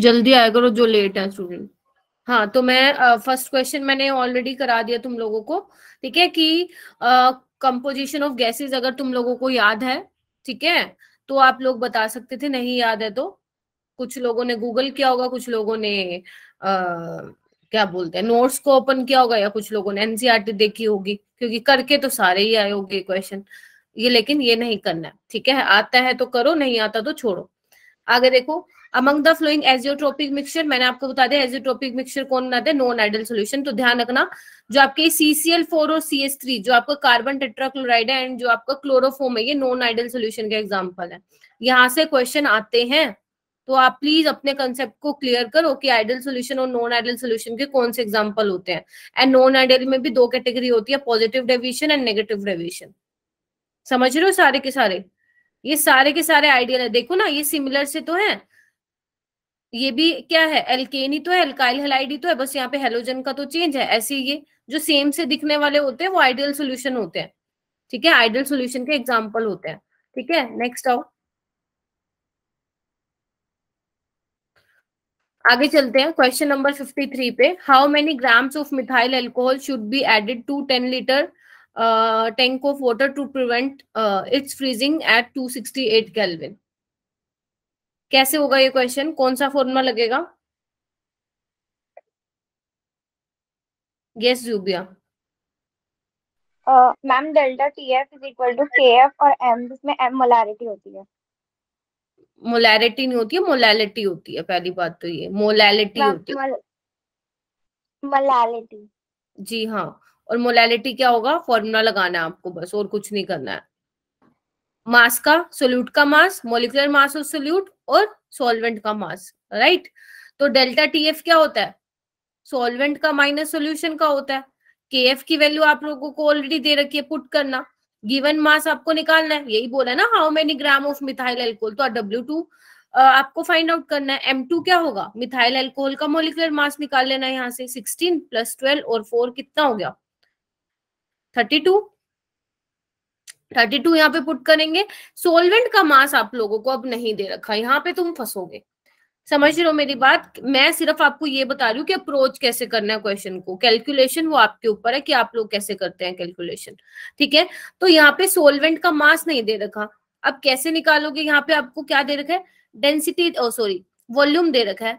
जल्दी आया करो जो लेट है स्टूडेंट हाँ तो मैं फर्स्ट uh, क्वेश्चन मैंने ऑलरेडी करा दिया तुम लोगों को ठीक है कि कंपोजिशन ऑफ गैसेस अगर तुम लोगों को याद है ठीक है तो आप लोग बता सकते थे नहीं याद है तो कुछ लोगों ने गूगल किया होगा कुछ लोगों ने uh, क्या बोलते हैं नोट्स को ओपन किया होगा या कुछ लोगों ने एनसीआरटी e देखी होगी क्योंकि करके तो सारे ही आए होंगे क्वेश्चन ये लेकिन ये नहीं करना है ठीक है आता है तो करो नहीं आता तो छोड़ो आगे देखो among the flowing azeotropic mixture मैंने आपको बता दिया एजियोट्रोपिक मिक्सचर कौन बनाते हैं नॉन आइडल सोल्यूशन तो ध्यान रखना जो आपके सीसीएल फोर और सी एस थ्री जो आपका कार्बन टेट्राक्लोराइड है एंड जो आपका क्लोरोफोम है ये नॉन आइडल सोल्यूशन के एग्जाम्पल है यहाँ से क्वेश्चन आते हैं तो आप प्लीज अपने कंसेप्ट को क्लियर करो कि आइडल सॉल्यूशन और नॉन आइडल सॉल्यूशन के कौन से एग्जांपल होते हैं एंड नॉन आइडल में भी दो कैटेगरी होती है positive deviation and negative deviation समझ रहे हो सारे के सारे ये सारे के सारे आइडियल है देखो ना ये सिमिलर से तो है ये भी क्या है एल्केन ही तो है एल्काइल हेलाइड ही तो है बस यहाँ पे हेलोजन का तो चेंज है ऐसे ये जो सेम से दिखने वाले होते हैं वो आइडियल सोल्यूशन होते हैं ठीक है आइडियल सोल्यूशन के एग्जाम्पल होते हैं ठीक है नेक्स्ट आओ आगे चलते हैं क्वेश्चन नंबर 53 पे how many grams of methyl alcohol should be added to 10 litre tank of water to prevent its freezing at 268 kelvin कैसे होगा ये क्वेश्चन कौन सा फॉर्मूला लगेगा गेस जूबिया ma'am delta T F is equal to K F और M जिसमें M molarity होती है मोलैरिटी नहीं होती है मोलैलिटी होती है पहली बात तो ये मोलैलिटी होती है मोलैलिटी जी हाँ और मोलैलिटी क्या होगा फॉर्मूला लगाना है आपको बस और कुछ नहीं करना है मास का सोल्यूट का mass molecular mass of solute और सॉल्वेंट का मास राइट तो डेल्टा टीएफ क्या होता है सॉल्वेंट का माइनस सॉल्यूशन का होता है केएफ की वैल्यू आप लोगों को ऑलरेडी दे रखी है पुट करना गिवन मास आपको निकालना है यही बोला ना how many gram of methyl alcohol तो डब्ल्यू टू आपको फाइंड आउट करना है एम टू क्या होगा मिथाइल एल्कोहल का मोलिकुलर मास निकाल लेना है यहाँ से सिक्सटीन प्लस ट्वेल्व और फोर कितना हो गया थर्टी टू थर्टी टू यहाँ पे पुट करेंगे सोलवेंट का मास आप लोगों को अब नहीं दे रखा यहाँ पे तुम फंसोगे समझ रहे हो मेरी बात मैं सिर्फ आपको ये बता रही हूँ कि अप्रोच कैसे करना है क्वेश्चन को कैलकुलेशन वो आपके ऊपर है कि आप लोग कैसे करते हैं कैलकुलेशन ठीक है तो यहाँ पे सोलवेंट का मास नहीं दे रखा अब कैसे निकालोगे यहाँ पे आपको क्या दे रखा है डेंसिटी सॉरी वॉल्यूम दे रखा है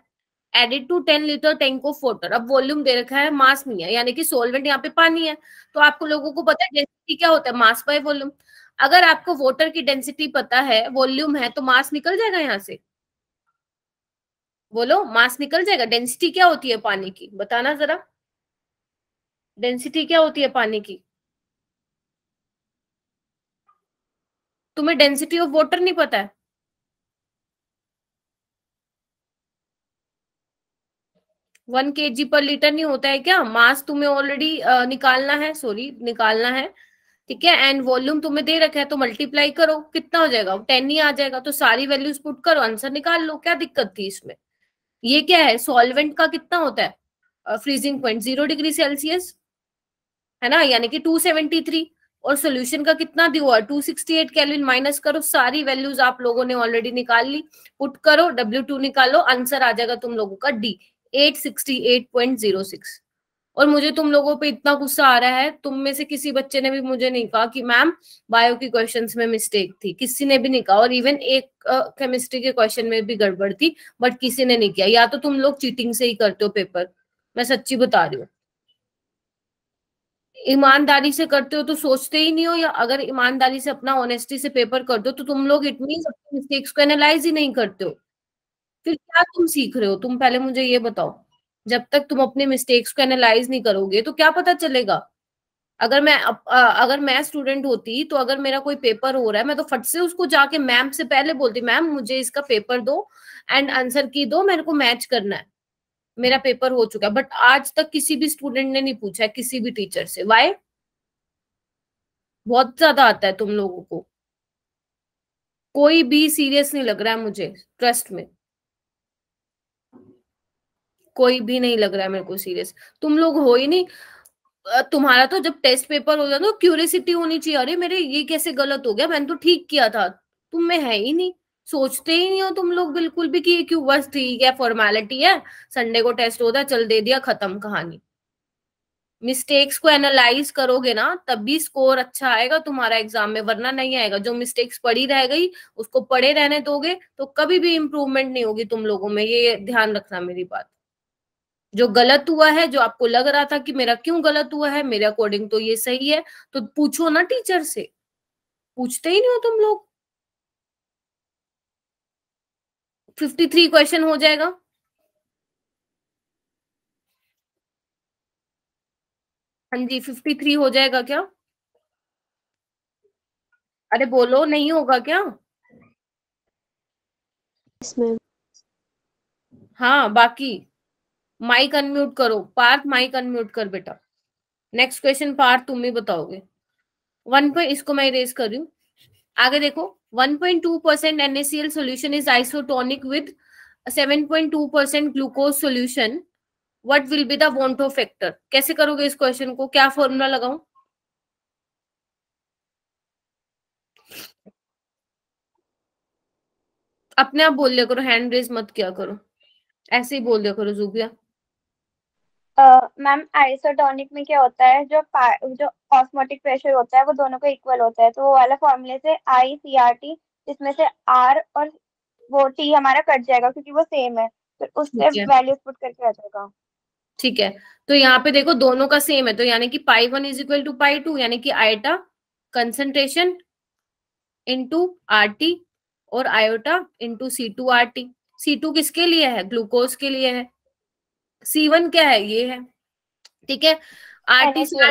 added to ten litre tank of water अब वॉल्यूम दे रखा है मास नहीं है यानी कि सोलवेंट यहाँ पे पानी है तो आपको लोगों को पता है डेंसिटी क्या होता है मास बाय वॉल्यूम अगर आपको वॉटर की डेंसिटी पता है वॉल्यूम है तो मास निकल जाएगा यहाँ से बोलो मास निकल जाएगा डेंसिटी क्या होती है पानी की बताना जरा डेंसिटी क्या होती है पानी की तुम्हें डेंसिटी ऑफ वाटर नहीं पता है वन के जी पर लीटर नहीं होता है क्या मास तुम्हें ऑलरेडी निकालना है सॉरी निकालना है ठीक है एंड वॉल्यूम तुम्हें दे रखा है तो मल्टीप्लाई करो कितना हो जाएगा टेन ही आ जाएगा तो सारी वैल्यूज पुट करो आंसर निकाल लो क्या दिक्कत थी इसमें ये क्या है सॉल्वेंट का कितना होता है freezing point zero degree Celsius है ना यानी कि टू सेवेंटी थ्री और सोल्यूशन का कितना दिया हुआ two sixty eight kelvin minus करो सारी वैल्यूज आप लोगों ने ऑलरेडी निकाल ली पुट करो डब्ल्यू टू निकालो आंसर आ जाएगा तुम लोगों का डी 868.06 और मुझे तुम लोगों पे इतना गुस्सा आ रहा है तुम में से किसी बच्चे ने भी मुझे नहीं कहा कि मैम बायो की क्वेश्चन में मिस्टेक थी किसी ने भी नहीं कहा और इवन एक केमिस्ट्री uh, के क्वेश्चन में भी गड़बड़ थी बट किसी ने नहीं किया या तो तुम लोग चीटिंग से ही करते हो पेपर मैं सच्ची बता रही हूँ ईमानदारी से करते हो तो सोचते ही नहीं हो या अगर ईमानदारी से अपना ऑनेस्टी से पेपर कर दो तो तुम लोग इट मीन मिस्टेक्स को एनालाइज ही नहीं करते हो फिर क्या तुम सीख रहे हो तुम पहले मुझे ये बताओ जब तक तुम अपने मिस्टेक्स को एनालाइज नहीं करोगे तो क्या पता चलेगा अगर मैं अगर मैं स्टूडेंट होती तो अगर मेरा कोई पेपर हो रहा है मैं तो फट से उसको जाके मैम से पहले बोलती मैम मुझे इसका पेपर दो एंड आंसर की दो मेरे को मैच करना है मेरा पेपर हो चुका है बट आज तक किसी भी स्टूडेंट ने नहीं पूछा है किसी भी टीचर से वाई बहुत ज्यादा आता है तुम लोगों को कोई भी सीरियस नहीं लग रहा है मुझे ट्रस्ट में कोई भी नहीं लग रहा है मेरे को सीरियस तुम लोग हो ही नहीं तुम्हारा तो जब टेस्ट पेपर हो जाता तो क्यूरियसिटी होनी चाहिए अरे मेरे ये कैसे गलत हो गया मैंने तो ठीक किया था तुम में है ही नहीं सोचते ही नहीं हो तुम लोग बिल्कुल भी कि क्यों बस ठीक है फॉर्मेलिटी है संडे को टेस्ट होता है चल दे दिया खत्म कहानी मिस्टेक्स को एनालाइज करोगे ना तब भी स्कोर अच्छा आएगा तुम्हारा एग्जाम में वरना नहीं आएगा जो मिस्टेक्स पड़ी रह गई उसको पड़े रहने दोगे तो कभी भी इम्प्रूवमेंट नहीं होगी तुम लोगों में ये ध्यान रखना मेरी बात जो गलत हुआ है जो आपको लग रहा था कि मेरा क्यों गलत हुआ है मेरे अकॉर्डिंग तो ये सही है तो पूछो ना टीचर से पूछते ही नहीं हो तुम लोग फिफ्टी थ्री क्वेश्चन हो जाएगा हाँ जी फिफ्टी थ्री हो जाएगा क्या अरे बोलो नहीं होगा क्या इसमें हाँ बाकी माइक अनम्यूट करो पार्थ माइक अनम्यूट कर बेटा नेक्स्ट क्वेश्चन पार्थ तुम ही बताओगे वन पॉइंट इसको मैं रेज कर रही हूँ आगे देखो two percent NACL solution is isotonic with seven point two percent glucose solution what will be the factor कैसे करोगे इस क्वेश्चन को क्या फॉर्मूला लगाऊ अपने आप बोल दिया करो हैंड रेज मत किया करो ऐसे ही बोल दिया करो जुबिया मैम आइसोटॉनिक में क्या होता है जो जो ऑस्मोटिक प्रेशर होता है वो दोनों का इक्वल होता है तो वो वाला फॉर्मूले से आई सी आर टी इसमें से आर और वो टी हमारा कट जाएगा क्योंकि वो सेम है फिर तो उससे वैल्यूज पुट करके आ जाएगा ठीक है तो यहाँ पे देखो दोनों का सेम है तो यानी कि pi one is equal to pi two यानी कि iota concentration into R T और iota into C two R T C two किसके लिए है ग्लूकोज के लिए है सी वन क्या है ये है ठीक है आरटीसी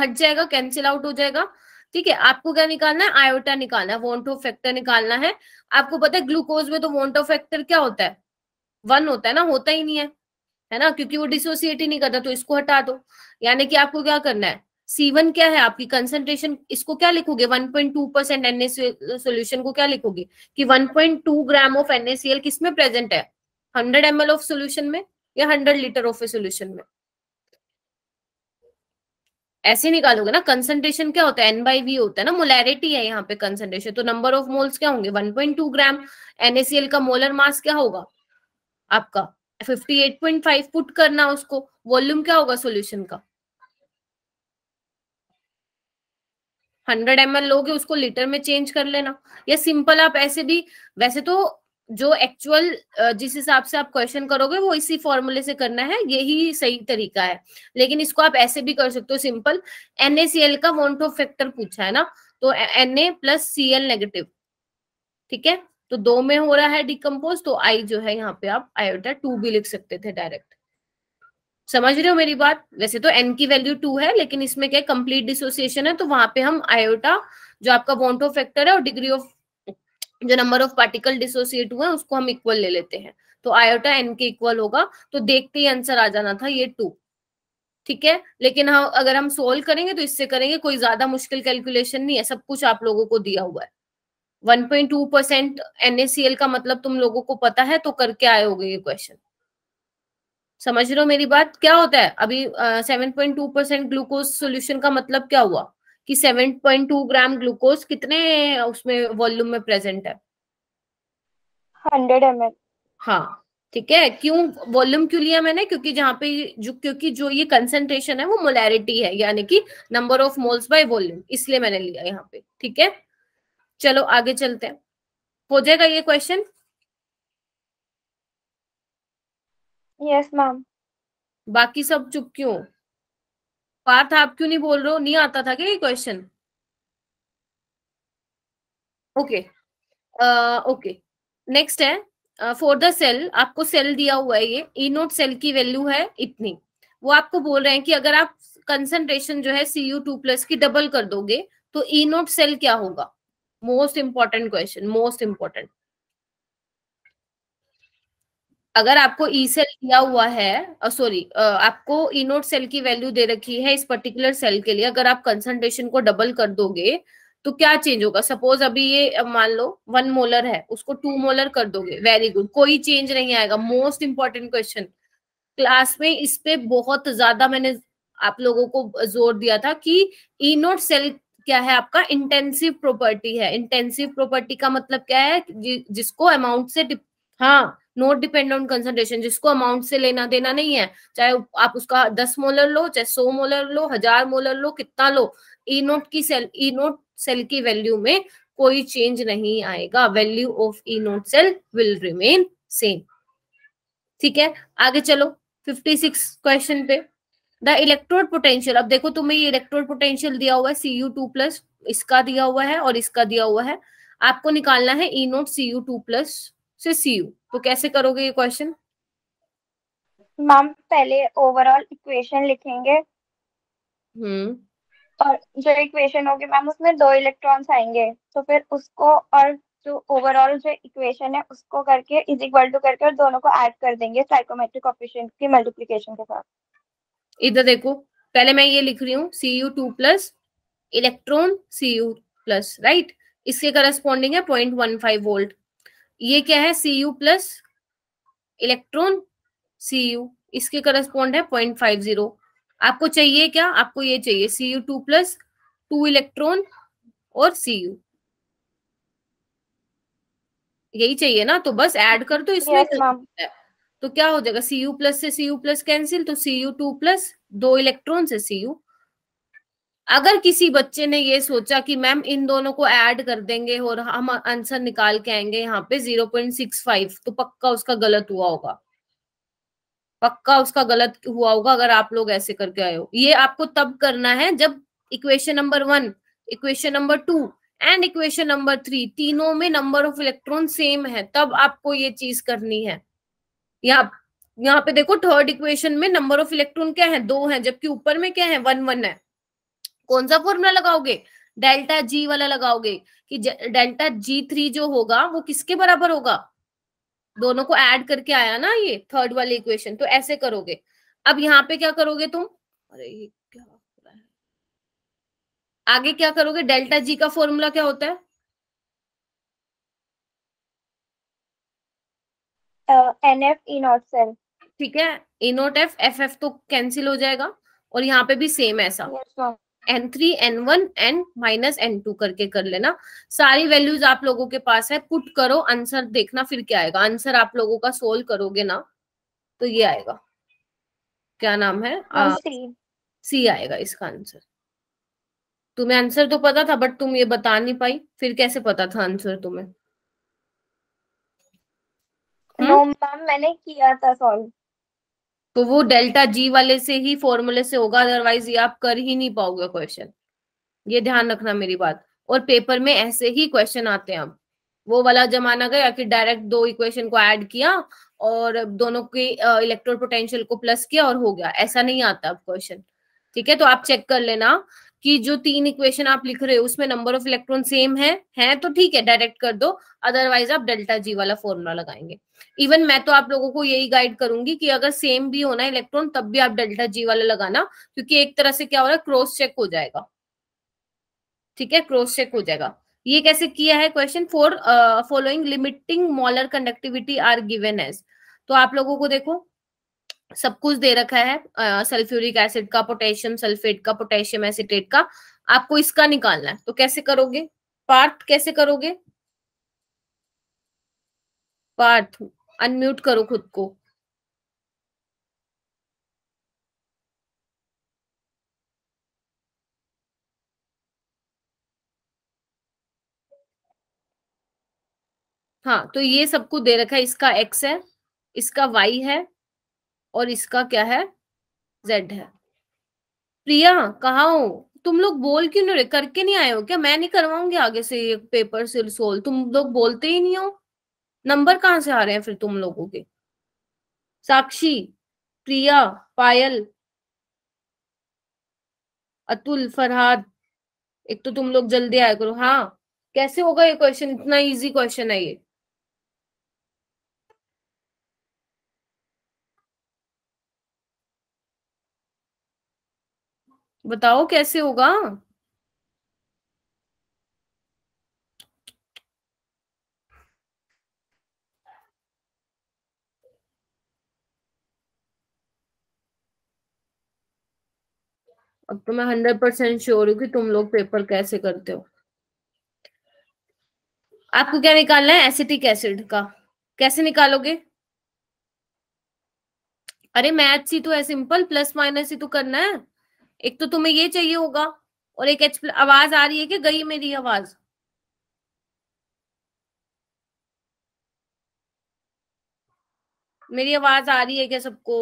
हट जाएगा कैंसिल आउट हो जाएगा ठीक है आपको क्या निकालना है आयोटा निकालना है ऑफ फैक्टर निकालना है आपको पता है ग्लूकोज में तो वॉन्ट ऑफ फैक्टर क्या होता है वन होता है ना होता ही नहीं है है ना क्योंकि वो डिसोसिएट ही नहीं करता तो इसको हटा दो यानी कि आपको क्या करना है सी वन क्या है आपकी कंसेंट्रेशन इसको क्या लिखोगे 1.2 परसेंट एस सोल्यूशन को क्या लिखोगे कि 1.2 ग्राम ऑफ एनएसीएल किसमें प्रेजेंट है 100 एम ऑफ सोल्यूशन में या hundred litre of a solution में ऐसे निकालोगे ना कंसंट्रेशन क्या होता है एन बाई वी होता है ना मोलैरिटी है यहाँ पे कंसंट्रेशन तो नंबर ऑफ मोल्स क्या होंगे 1.2 ग्राम एनएसीएल का मोलर मास क्या होगा आपका 58.5 पुट करना उसको वॉल्यूम क्या होगा सॉल्यूशन का 100 एम लोगे उसको लीटर में चेंज कर लेना या सिंपल आप ऐसे भी वैसे तो जो एक्चुअल जिस हिसाब से आप क्वेश्चन करोगे वो इसी फॉर्मूले से करना है यही सही तरीका है लेकिन इसको आप ऐसे भी कर सकते हो सिंपल एनएसीएल का वॉन्ट ऑफ फैक्टर पूछा है ना तो N A plus C L negative ठीक है तो दो में हो रहा है डिकम्पोज तो आई जो है यहाँ पे आप आयोटा टू भी लिख सकते थे डायरेक्ट समझ रहे हो मेरी बात वैसे तो एन की वैल्यू टू है लेकिन इसमें क्या कंप्लीट डिसोसिएशन है तो वहां पे हम आयोटा जो आपका ऑफ फैक्टर है और डिग्री ऑफ जो नंबर ऑफ पार्टिकल डिसोसिएट हुए उसको हम इक्वल ले लेते हैं तो आयोटा एन के इक्वल होगा तो देखते ही आंसर आ जाना था ये टू ठीक है लेकिन हम हाँ, अगर हम सोल्व करेंगे तो इससे करेंगे कोई ज्यादा मुश्किल कैलकुलेशन नहीं है सब कुछ आप लोगों को दिया हुआ है 1.2 परसेंट एनएसीएल का मतलब तुम लोगों को पता है तो करके आए होगे ये क्वेश्चन समझ रहे हो मेरी बात क्या होता है अभी seven point two percent glucose solution का मतलब क्या हुआ कि 7.2 ग्राम ग्लूकोज कितने उसमें वॉल्यूम में प्रेजेंट है 100 ml हाँ ठीक है क्यों वॉल्यूम क्यों लिया मैंने क्योंकि जहां पे जो क्योंकि जो ये कंसेंट्रेशन है वो मोलैरिटी है यानी कि number of moles by volume इसलिए मैंने लिया यहाँ पे ठीक है चलो आगे चलते हैं हो जाएगा ये क्वेश्चन यस मैम बाकी सब चुप क्यों पार्थ आप क्यों नहीं बोल रहे हो नहीं आता था क्या ये क्वेश्चन ओके ओके नेक्स्ट है फॉर द सेल आपको सेल दिया हुआ है ये ई नोट सेल की वैल्यू है इतनी वो आपको बोल रहे हैं कि अगर आप कंसंट्रेशन जो है सी यू टू प्लस की डबल कर दोगे तो ई नोट सेल क्या होगा most important question most important अगर आपको ई e सेल दिया हुआ है सॉरी आपको ई नोट सेल की वैल्यू दे रखी है इस पर्टिकुलर सेल के लिए अगर आप कंसंट्रेशन को डबल कर दोगे तो क्या चेंज होगा सपोज अभी ये मान लो वन मोलर है उसको टू मोलर कर दोगे वेरी गुड कोई चेंज नहीं आएगा मोस्ट इंपॉर्टेंट क्वेश्चन क्लास में इस पे बहुत ज्यादा मैंने आप लोगों को जोर दिया था कि ई नोट सेल क्या है आपका इंटेंसिव प्रॉपर्टी है इंटेंसिव प्रॉपर्टी का मतलब क्या है जि, जिसको अमाउंट से हाँ नोट डिपेंड ऑन कंसंट्रेशन जिसको अमाउंट से लेना देना नहीं है चाहे आप उसका दस मोलर लो चाहे सौ मोलर लो हजार मोलर लो कितना लो ई e नोट की सेल ई नोट सेल की वैल्यू में कोई चेंज नहीं आएगा value of E naught cell will remain same ठीक है आगे चलो 56 क्वेश्चन पे द इलेक्ट्रोड पोटेंशियल अब देखो तुम्हें ये इलेक्ट्रोड पोटेंशियल दिया हुआ है सी यू टू प्लस इसका दिया हुआ है और इसका दिया हुआ है आपको निकालना है E naught C U two plus से सी यू तो कैसे करोगे ये क्वेश्चन मैम पहले ओवरऑल इक्वेशन लिखेंगे हम्म और जो इक्वेशन होगी मैम उसमें दो इलेक्ट्रॉन्स आएंगे तो फिर उसको और जो ओवरऑल जो इक्वेशन है उसको करके इज इक्वल टू करके और दोनों को ऐड कर देंगे साइकोमेट्रिक ऑफिशियंट की मल्टीप्लीकेशन के साथ इधर देखो पहले मैं ये लिख रही हूँ C U two plus electron C U plus right इसके करस्पॉन्डिंग है पॉइंट वन फाइव वोल्ट ये क्या है C U plus electron C U इसके करस्पॉन्ड है पॉइंट फाइव जीरो आपको चाहिए क्या आपको ये चाहिए C U two plus two electron और सी यू यही चाहिए ना तो बस ऐड कर दो इसमें yes, तो, तो क्या हो जाएगा सी यू प्लस से सी यू प्लस कैंसिल तो सी यू टू प्लस दो इलेक्ट्रॉन से सी यू अगर किसी बच्चे ने ये सोचा कि मैम इन दोनों को ऐड कर देंगे और हम आंसर निकाल के आएंगे यहाँ पे जीरो पॉइंट सिक्स फाइव तो पक्का उसका गलत हुआ होगा पक्का उसका गलत हुआ होगा अगर आप लोग ऐसे करके आए हो ये आपको तब करना है जब equation number one equation number two and equation number three तीनों में नंबर ऑफ इलेक्ट्रॉन सेम है तब आपको ये चीज करनी है यहाँ यहाँ पे देखो थर्ड इक्वेशन में नंबर ऑफ इलेक्ट्रॉन क्या है दो है जबकि ऊपर में क्या है वन वन है कौन सा फॉर्मूला लगाओगे डेल्टा जी वाला लगाओगे कि डेल्टा जी थ्री जो होगा वो किसके बराबर होगा दोनों को ऐड करके आया ना ये थर्ड वाली इक्वेशन तो ऐसे करोगे अब यहाँ पे क्या करोगे तुम अरे ये क्या हो रहा है आगे क्या करोगे डेल्टा जी का फॉर्मूला क्या होता है एन e एफ सेल ठीक है इनोट एफ एफ एफ तो कैंसिल हो जाएगा और यहाँ पे भी सेम ऐसा yes, N three N one N minus N two करके कर लेना सारी वैल्यूज आप लोगों के पास है पुट करो आंसर देखना फिर क्या आएगा आंसर आप लोगों का सोल्व करोगे ना तो ये आएगा क्या नाम है सी हाँ, आएगा इसका आंसर तुम्हें आंसर तो पता था बट तुम ये बता नहीं पाई फिर कैसे पता था आंसर तुम्हें नो मैम हम्म? मैंने किया था सॉल्व तो वो डेल्टा जी वाले से ही फॉर्मूले से होगा अदरवाइज ये आप कर ही नहीं पाओगे क्वेश्चन ये ध्यान रखना मेरी बात और पेपर में ऐसे ही क्वेश्चन आते हैं अब वो वाला जमाना गया कि डायरेक्ट दो इक्वेशन को ऐड किया और दोनों के इलेक्ट्रोल पोटेंशियल को प्लस किया और हो गया ऐसा नहीं आता अब क्वेश्चन ठीक है तो आप चेक कर लेना कि जो तीन इक्वेशन आप लिख रहे हो उसमें नंबर ऑफ इलेक्ट्रॉन सेम है हैं तो ठीक है डायरेक्ट कर दो अदरवाइज आप डेल्टा जी वाला फॉर्मूला लगाएंगे इवन मैं तो आप लोगों को यही गाइड करूंगी कि अगर सेम भी होना इलेक्ट्रॉन तब भी आप डेल्टा जी वाला लगाना क्योंकि एक तरह से क्या हो रहा है क्रॉस चेक हो जाएगा ठीक है क्रॉस चेक हो जाएगा ये कैसे किया है question for following limiting molar conductivity are given as तो आप लोगों को देखो सब कुछ दे रखा है सल्फ्यूरिक एसिड का पोटेशियम सल्फेट का पोटेशियम एसिटेट का आपको इसका निकालना है तो कैसे करोगे पार्थ कैसे करोगे पार्थ अनम्यूट करो खुद को हाँ तो ये सबको दे रखा है इसका एक्स है इसका वाई है और इसका क्या है जेड है प्रिया कहा हो तुम लोग बोल क्यों नहीं करके नहीं आए हो क्या मैं नहीं करवाऊंगी आगे से ये पेपर से सोल्व तुम लोग बोलते ही नहीं हो नंबर कहाँ से आ रहे हैं फिर तुम लोगों के साक्षी प्रिया पायल अतुल फरहाद एक तो तुम लोग जल्दी आया करो हाँ कैसे होगा ये क्वेश्चन इतना इजी क्वेश्चन है ये बताओ कैसे होगा अब तो मैं हंड्रेड परसेंट श्योर हूं कि तुम लोग पेपर कैसे करते हो आपको क्या निकालना है एसिटिक एसिड का कैसे निकालोगे अरे मैथ ही तो है सिंपल प्लस माइनस ही तो करना है एक तो तुम्हें ये चाहिए होगा और एक एच आवाज आ रही है कि गई मेरी आवाज मेरी आवाज आ रही है क्या सबको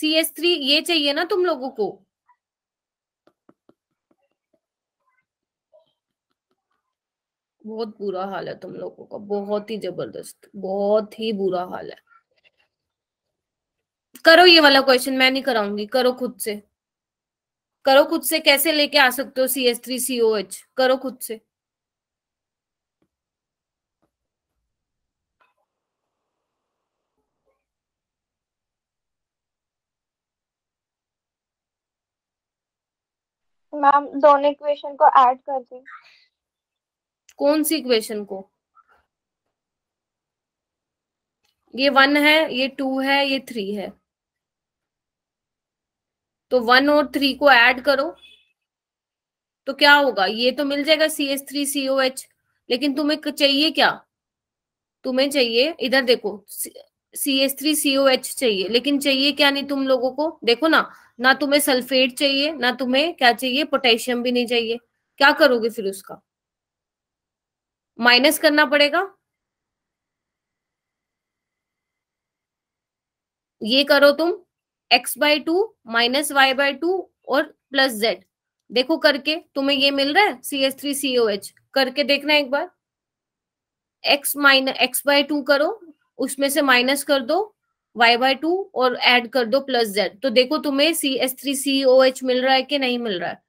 सी एस थ्री ये चाहिए ना तुम लोगों को बहुत बुरा हाल है तुम लोगों का बहुत ही जबरदस्त बहुत ही बुरा हाल है करो ये वाला क्वेश्चन मैं नहीं कराऊंगी करो खुद से करो खुद से कैसे लेके आ सकते हो C S three CO H करो खुद से मैम दोनों इक्वेशन को ऐड कर दी कौन सी इक्वेशन को ये वन है ये टू है ये थ्री है तो वन और थ्री को ऐड करो तो क्या होगा ये तो मिल जाएगा C S three C O H लेकिन तुम्हें चाहिए क्या तुम्हें चाहिए इधर देखो C S three C O H चाहिए लेकिन चाहिए क्या नहीं तुम लोगों को देखो ना ना तुम्हें सल्फेट चाहिए ना तुम्हें क्या चाहिए पोटेशियम भी नहीं चाहिए क्या करोगे फिर उसका माइनस करना पड़ेगा ये करो तुम x by two minus Y by two और प्लस z देखो करके तुम्हें ये मिल रहा है C S three C O H करके देखना एक बार x minus X by two करो उसमें से माइनस कर दो y बाय टू और ऐड कर दो प्लस z तो देखो तुम्हें C S three C O H मिल रहा है कि नहीं मिल रहा है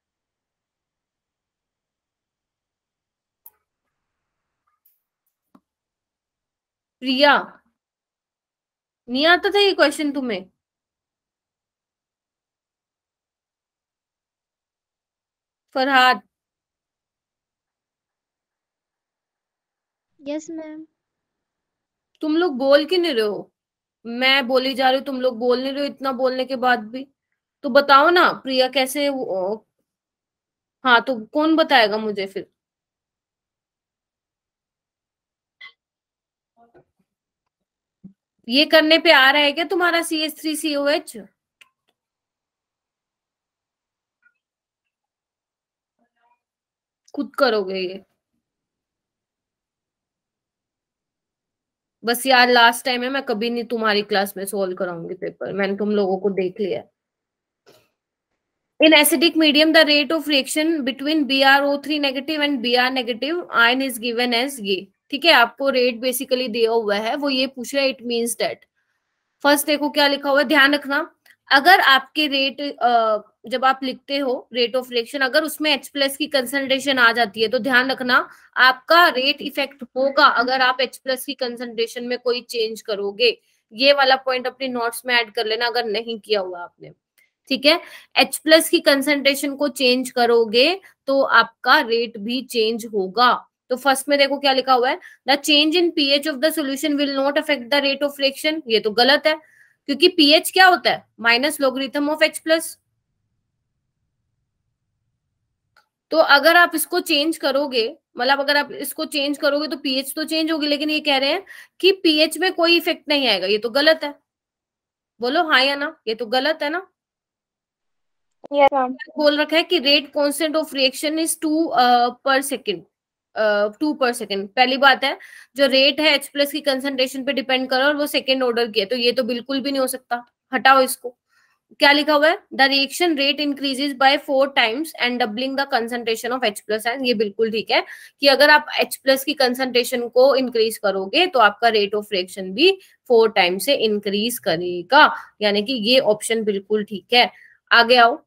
प्रिया नहीं आता था ये क्वेश्चन तुम्हें फरहाद यस yes, मैम तुम लोग बोल क्यों नहीं रहे हो मैं बोली जा रही हूँ तुम लोग बोल नहीं रहे हो इतना बोलने के बाद भी तो बताओ ना प्रिया कैसे हाँ तो कौन बताएगा मुझे फिर ये करने पे आ रहा है क्या तुम्हारा C S three C O H खुद करोगे ये बस यार लास्ट टाइम है मैं कभी नहीं तुम्हारी क्लास में सोल्व कराऊंगी पेपर मैंने तुम लोगों को देख लिया in acidic medium the rate of reaction between B R O three negative and B R negative ion is given as ये ठीक है आपको रेट बेसिकली दिया हुआ है वो ये पूछ रहा है इट मीन्स डेट फर्स्ट देखो क्या लिखा हुआ है ध्यान रखना अगर आपके रेट जब आप लिखते हो रेट ऑफ रिएक्शन अगर उसमें एच प्लस की कंसनट्रेशन आ जाती है तो ध्यान रखना आपका रेट इफेक्ट होगा अगर आप एच प्लस की कंसंट्रेशन में कोई चेंज करोगे ये वाला पॉइंट अपने नोट्स में ऐड कर लेना अगर नहीं किया हुआ आपने ठीक है एच प्लस की कंसनट्रेशन को चेंज करोगे तो आपका रेट भी चेंज होगा तो फर्स्ट में देखो क्या लिखा हुआ है the change in pH of the solution will not affect the rate of reaction ये तो गलत है क्योंकि पीएच क्या होता है minus logarithm of H plus तो अगर आप इसको चेंज करोगे मतलब अगर आप इसको चेंज करोगे तो पीएच तो चेंज होगी लेकिन ये कह रहे हैं कि पीएच में कोई इफेक्ट नहीं आएगा ये तो गलत है बोलो हाँ या ना ये तो गलत है ना yes, बोल रखा है कि rate constant of reaction is two per second two per second पहली बात है जो रेट है एच प्लस की कंसंट्रेशन पे डिपेंड करो और वो सेकेंड ऑर्डर की है तो ये तो बिल्कुल भी नहीं हो सकता हटाओ इसको क्या लिखा हुआ है the reaction rate increases by four times and doubling the concentration of H plus एन ये बिल्कुल ठीक है कि अगर आप एच प्लस की कंसंट्रेशन को इंक्रीज करोगे तो आपका रेट ऑफ रिएक्शन भी फोर टाइम्स से इंक्रीज करेगा यानी कि ये ऑप्शन बिल्कुल ठीक है आगे आओ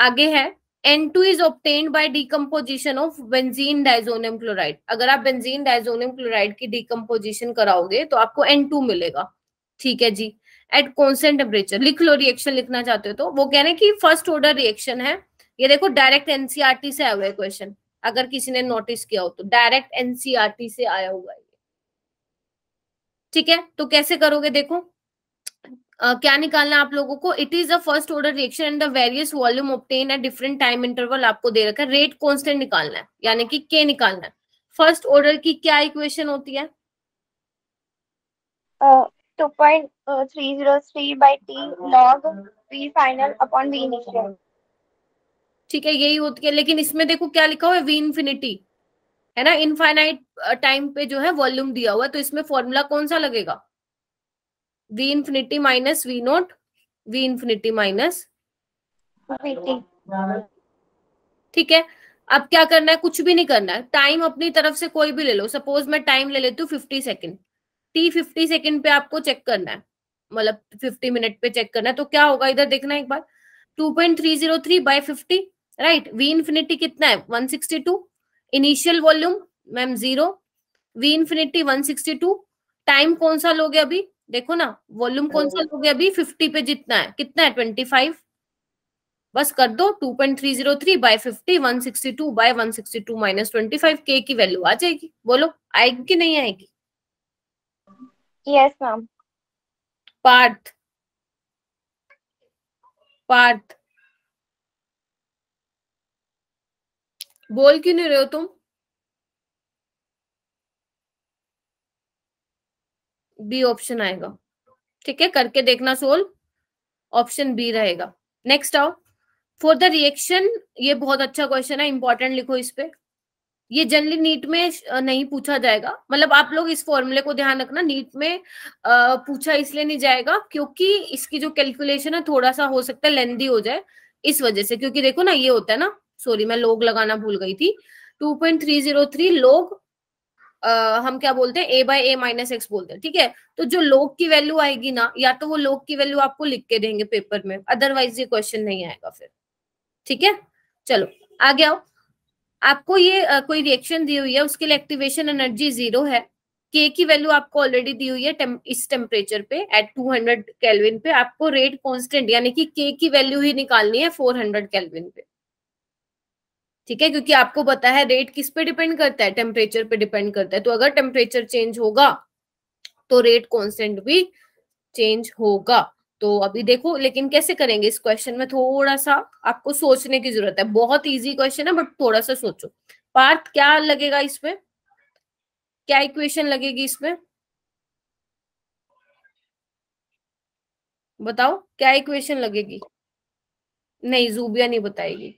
आगे है N2 is obtained by decomposition of benzene diazonium chloride. अगर आप benzene diazonium chloride की decomposition कराओगे तो आपको N2 मिलेगा ठीक है जी एट कॉन्सेंट टेम्परेचर लिख लो रिएक्शन लिखना चाहते हो तो वो कह रहे हैं कि फर्स्ट ऑर्डर रिएक्शन है ये देखो डायरेक्ट एनसीआरटी e से आया हुआ है क्वेश्चन अगर किसी ने नोटिस किया हो तो डायरेक्ट एनसीआरटी e से आया हुआ है ठीक है तो कैसे करोगे देखो क्या निकालना आप लोगों को it is the first order reaction and the various volume obtained at different time interval आपको दे रखा है रेट कॉन्स्टेंट निकालना है यानी कि के निकालना है फर्स्ट ऑर्डर की क्या इक्वेशन होती है तो ठीक है यही होती है लेकिन इसमें देखो क्या लिखा हुआ है वी इन्फिनिटी है ना इनफाइनाइट टाइम पे जो है वॉल्यूम दिया हुआ है तो इसमें फॉर्मूला कौन सा लगेगा v infinity minus v naught v infinity minus ठीक है अब क्या करना है कुछ भी नहीं करना है टाइम अपनी तरफ से कोई भी ले लो सपोज मैं टाइम ले लेती हूँ fifty second T fifty second पे आपको चेक करना है मतलब फिफ्टी मिनट पे चेक करना है तो क्या होगा इधर देखना एक बार two point three zero three by fifty right V infinity कितना है one sixty two initial volume ma'am zero V infinity one sixty two time कौन सा लोगे अभी देखो ना वॉल्यूम कौन हाँ। सा लोगे अभी फिफ्टी पे जितना है कितना है ट्वेंटी फाइव बस कर दो two point three zero three by fifty one sixty two by one sixty two minus twenty five K की वैल्यू आ जाएगी बोलो आएगी कि नहीं आएगी यस मैम पार्थ पार्थ बोल क्यों नहीं रहे हो तुम बी ऑप्शन आएगा ठीक है करके देखना सोल ऑप्शन बी रहेगा नेक्स्ट आओ फॉर द रिएक्शन ये बहुत अच्छा क्वेश्चन है इंपॉर्टेंट लिखो इस पे ये जनरली नीट में नहीं पूछा जाएगा मतलब आप लोग इस फॉर्मूले को ध्यान रखना नीट में आ, पूछा इसलिए नहीं जाएगा क्योंकि इसकी जो कैलकुलेशन है थोड़ा सा हो सकता है लेंदी हो जाए इस वजह से क्योंकि देखो ना ये होता है ना सॉरी मैं लोग लगाना भूल गई थी 2.303 लोग हम क्या बोलते हैं A by A minus X बोलते हैं ठीक है तो जो लोग की वैल्यू आएगी ना या तो वो लोग की वैल्यू आपको लिख के देंगे पेपर में अदरवाइज ये क्वेश्चन नहीं आएगा फिर ठीक है चलो आगे आओ आपको ये आ, कोई रिएक्शन दी हुई है उसके लिए एक्टिवेशन एनर्जी जीरो है के की वैल्यू आपको ऑलरेडी दी हुई है टेम, इस टेम्परेचर पे एट 200 कैलविन पे आपको रेट कांस्टेंट यानी कि के की वैल्यू ही निकालनी है 400 केल्विन पे ठीक है क्योंकि आपको पता है रेट किस पे डिपेंड करता है टेम्परेचर पे डिपेंड करता है तो अगर टेम्परेचर चेंज होगा तो रेट कॉन्स्टेंट भी चेंज होगा तो अभी देखो लेकिन कैसे करेंगे इस क्वेश्चन में थोड़ा सा आपको सोचने की जरूरत है बहुत इजी क्वेश्चन है बट थोड़ा सा सोचो पार्थ क्या लगेगा इसमें क्या इक्वेशन लगेगी इसमें बताओ क्या इक्वेशन लगेगी नहीं जूबिया नहीं बताएगी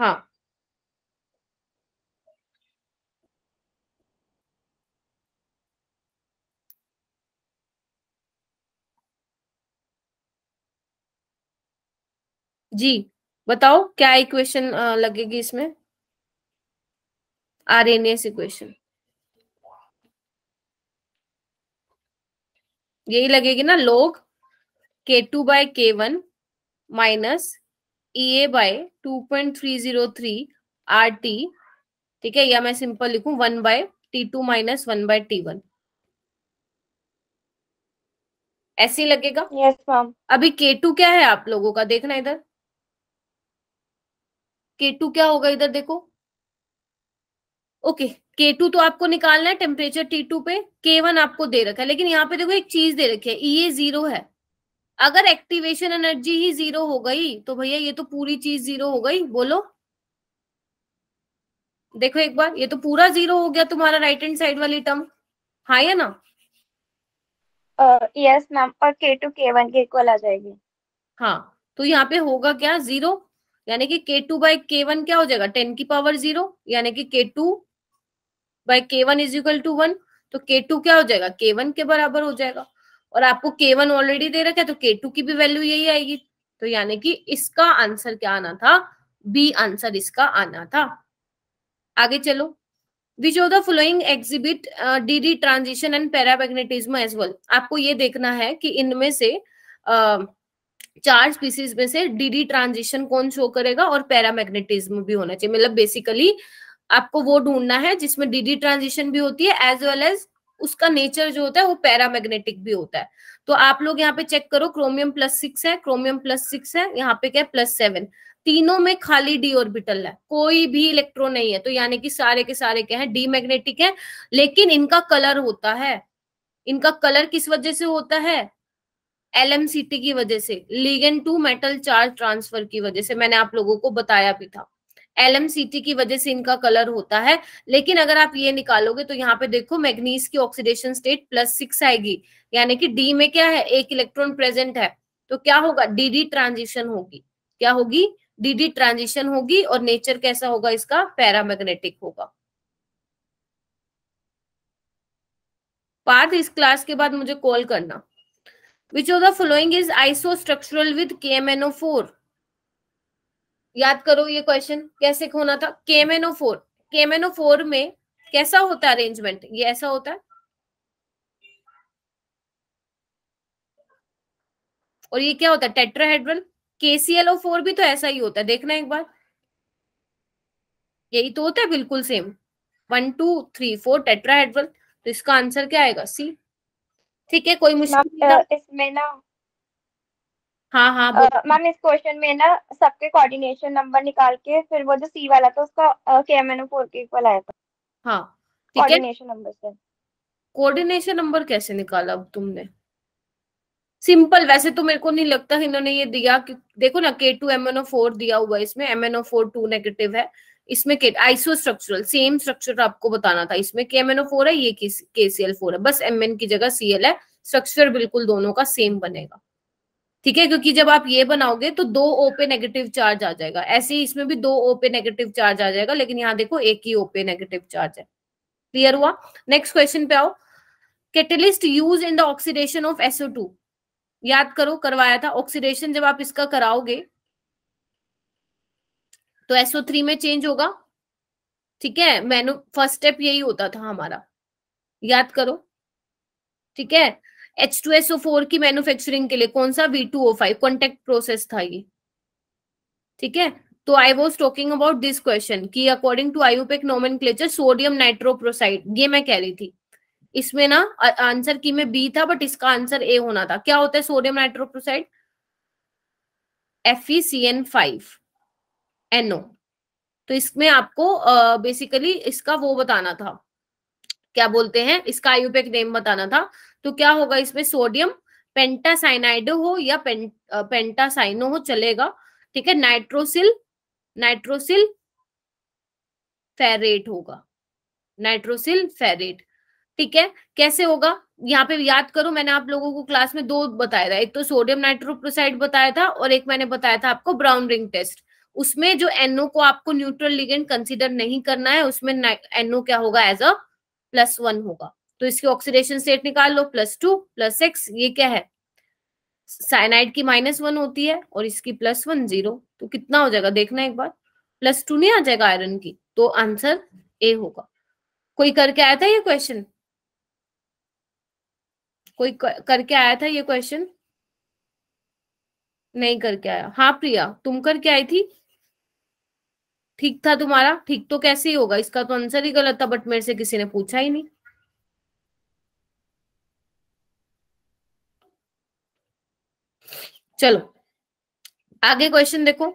हाँ जी बताओ क्या इक्वेशन लगेगी इसमें एस इक्वेशन यही लगेगी ना log K two by K one minus E A by two point three zero three R T ठीक है या मैं सिंपल लिखू one by T two minus one by T one ऐसे लगेगा यस yes, मैम अभी के टू क्या है आप लोगों का देखना इधर के टू क्या होगा इधर देखो ओके के टू तो आपको निकालना है टेम्परेचर टी टू पे के वन आपको दे रखा है लेकिन यहाँ पे देखो एक चीज दे रखी है ये e जीरो है अगर एक्टिवेशन एनर्जी ही जीरो हो गई तो भैया ये तो पूरी चीज जीरो हो गई बोलो देखो एक बार ये तो पूरा जीरो हो गया तुम्हारा राइट हैंड साइड वाली टर्म हाँ या ना यस मैम और के टू के वन के इक्वल आ जाएगी हाँ तो यहाँ पे होगा क्या जीरो यानी कि K two by K one क्या हो जाएगा टेन की पावर जीरो यानी कि K two by K one is equal to one तो के टू क्या हो जाएगा के वन के बराबर हो जाएगा और आपको के वन ऑलरेडी दे रखा है तो के टू की भी वैल्यू यही आएगी तो यानी कि इसका आंसर क्या आना था बी आंसर इसका आना था आगे चलो which of the following exhibit D D transition and paramagnetism as well आपको ये देखना है कि इनमें से uh, चार स्पीसीज में से डीडी ट्रांजिशन कौन शो करेगा और पैरामैग्नेटिज्म भी होना चाहिए मतलब बेसिकली आपको वो ढूंढना है जिसमें डीडी ट्रांजिशन भी होती है एज वेल एज उसका नेचर जो होता है वो पैरामैग्नेटिक भी होता है तो आप लोग यहाँ पे चेक करो क्रोमियम प्लस सिक्स है क्रोमियम प्लस सिक्स है यहाँ पे क्या है प्लस सेवन तीनों में खाली डी ऑर्बिटल है कोई भी इलेक्ट्रॉन नहीं है तो यानी कि सारे के सारे क्या है डी मैग्नेटिक है लेकिन इनका कलर होता है इनका कलर किस वजह से होता है एलएमसीटी की वजह से ligand to metal charge transfer की वजह से मैंने आप लोगों को बताया भी था एलएमसीटी की वजह से इनका कलर होता है लेकिन अगर आप ये निकालोगे तो यहाँ पे देखो मैग्नीस की ऑक्सीडेशन स्टेट प्लस सिक्स आएगी यानी कि डी में क्या है एक इलेक्ट्रॉन प्रेजेंट है तो क्या होगा डीडी ट्रांजिशन होगी क्या होगी डीडी ट्रांजिशन होगी और नेचर कैसा होगा इसका पैरामैग्नेटिक होगा पार्थ इस क्लास के बाद मुझे कॉल करना which of the following is isostructural with K M N O four याद करो ये क्वेश्चन कैसे होना था केएमएनओ4 केएमएनओ4 में कैसा होता है अरेंजमेंट ये ऐसा होता है और ये क्या होता है टेट्राहेड्रल KClO4 भी तो ऐसा ही होता है देखना एक बार यही तो होता है बिल्कुल same one two three four tetrahedral तो इसका आंसर क्या आएगा सी ठीक है कोई मुश्किल इसमें ना हाँ हाँ मैम इस क्वेश्चन में ना सबके कोऑर्डिनेशन नंबर निकाल के फिर वो जो सी वाला था उसका K M N O four के इक्वल आया था हाँ कोऑर्डिनेशन नंबर से कोऑर्डिनेशन नंबर कैसे निकाला अब तुमने सिंपल वैसे तो मेरे को नहीं लगता इन्होंने ये दिया कि देखो ना K two M N O four दिया हुआ इसमें M N O four two negative है इसमें आइसो स्ट्रक्चरल सेम स्ट्रक्चर आपको बताना था इसमें के एम एन ओ फोर है ये के सी एल फोर है बस एम एन की जगह सी एल है स्ट्रक्चर बिल्कुल दोनों का सेम बनेगा ठीक है क्योंकि जब आप ये बनाओगे तो दो ओपे नेगेटिव चार्ज आ जाएगा ऐसे ही इसमें भी दो ओपे नेगेटिव चार्ज आ जाएगा लेकिन यहाँ देखो एक ही ओपे नेगेटिव चार्ज है क्लियर हुआ नेक्स्ट क्वेश्चन पे आओ catalyst use in the oxidation of SO two याद करो करवाया था ऑक्सीडेशन जब आप इसका कराओगे तो एसओ थ्री में चेंज होगा ठीक है मैनू फर्स्ट स्टेप यही होता था हमारा याद करो ठीक है एच टू एसओ फोर की मैन्युफैक्चरिंग के लिए कौन सा V two O five contact process था ये ठीक है तो I was talking about this question कि according to nomenclature sodium nitroprusside ये मैं कह रही थी इसमें ना आंसर की में बी था बट इसका आंसर ए होना था क्या होता है sodium nitroprusside F E C N five NO तो इसमें आपको बेसिकली इसका वो बताना था क्या बोलते हैं इसका आयुपेक नेम बताना था तो क्या होगा इसमें सोडियम पेंटासाइनाइड हो या पें, पेंटासाइनो हो चलेगा ठीक है नाइट्रोसिल नाइट्रोसिल फेरेट होगा नाइट्रोसिल फेरेट ठीक है कैसे होगा यहाँ पे याद करो मैंने आप लोगों को क्लास में दो बताया था एक तो सोडियम नाइट्रोप्रोसाइड बताया था और एक मैंने बताया था आपको ब्राउन रिंग टेस्ट उसमें जो एनओ को आपको न्यूट्रल लिगेंड कंसिडर नहीं करना है उसमें एनओ क्या होगा एज अ प्लस वन होगा तो इसके ऑक्सीडेशन स्टेट निकाल लो प्लस टू प्लस सिक्स ये क्या है साइनाइड की माइनस वन होती है और इसकी प्लस वन जीरो तो कितना हो जाएगा देखना एक बार प्लस टू नहीं आ जाएगा आयरन की तो आंसर ए होगा कोई करके आया था ये क्वेश्चन कोई करके आया था ये क्वेश्चन नहीं करके आया हाँ प्रिया तुम करके आई थी ठीक था तुम्हारा ठीक तो कैसे ही होगा इसका तो आंसर ही गलत था बट मेरे से किसी ने पूछा ही नहीं चलो आगे क्वेश्चन देखो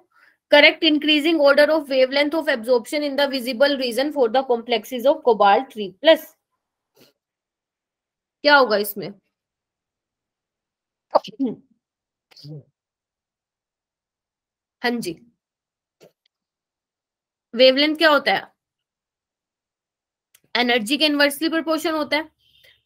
correct increasing order of wavelength of absorption in the visible region for the complexes of cobalt three plus क्या होगा इसमें हां जी वेवलेंथ क्या होता है एनर्जी के इनवर्सली प्रोपोर्शन होता है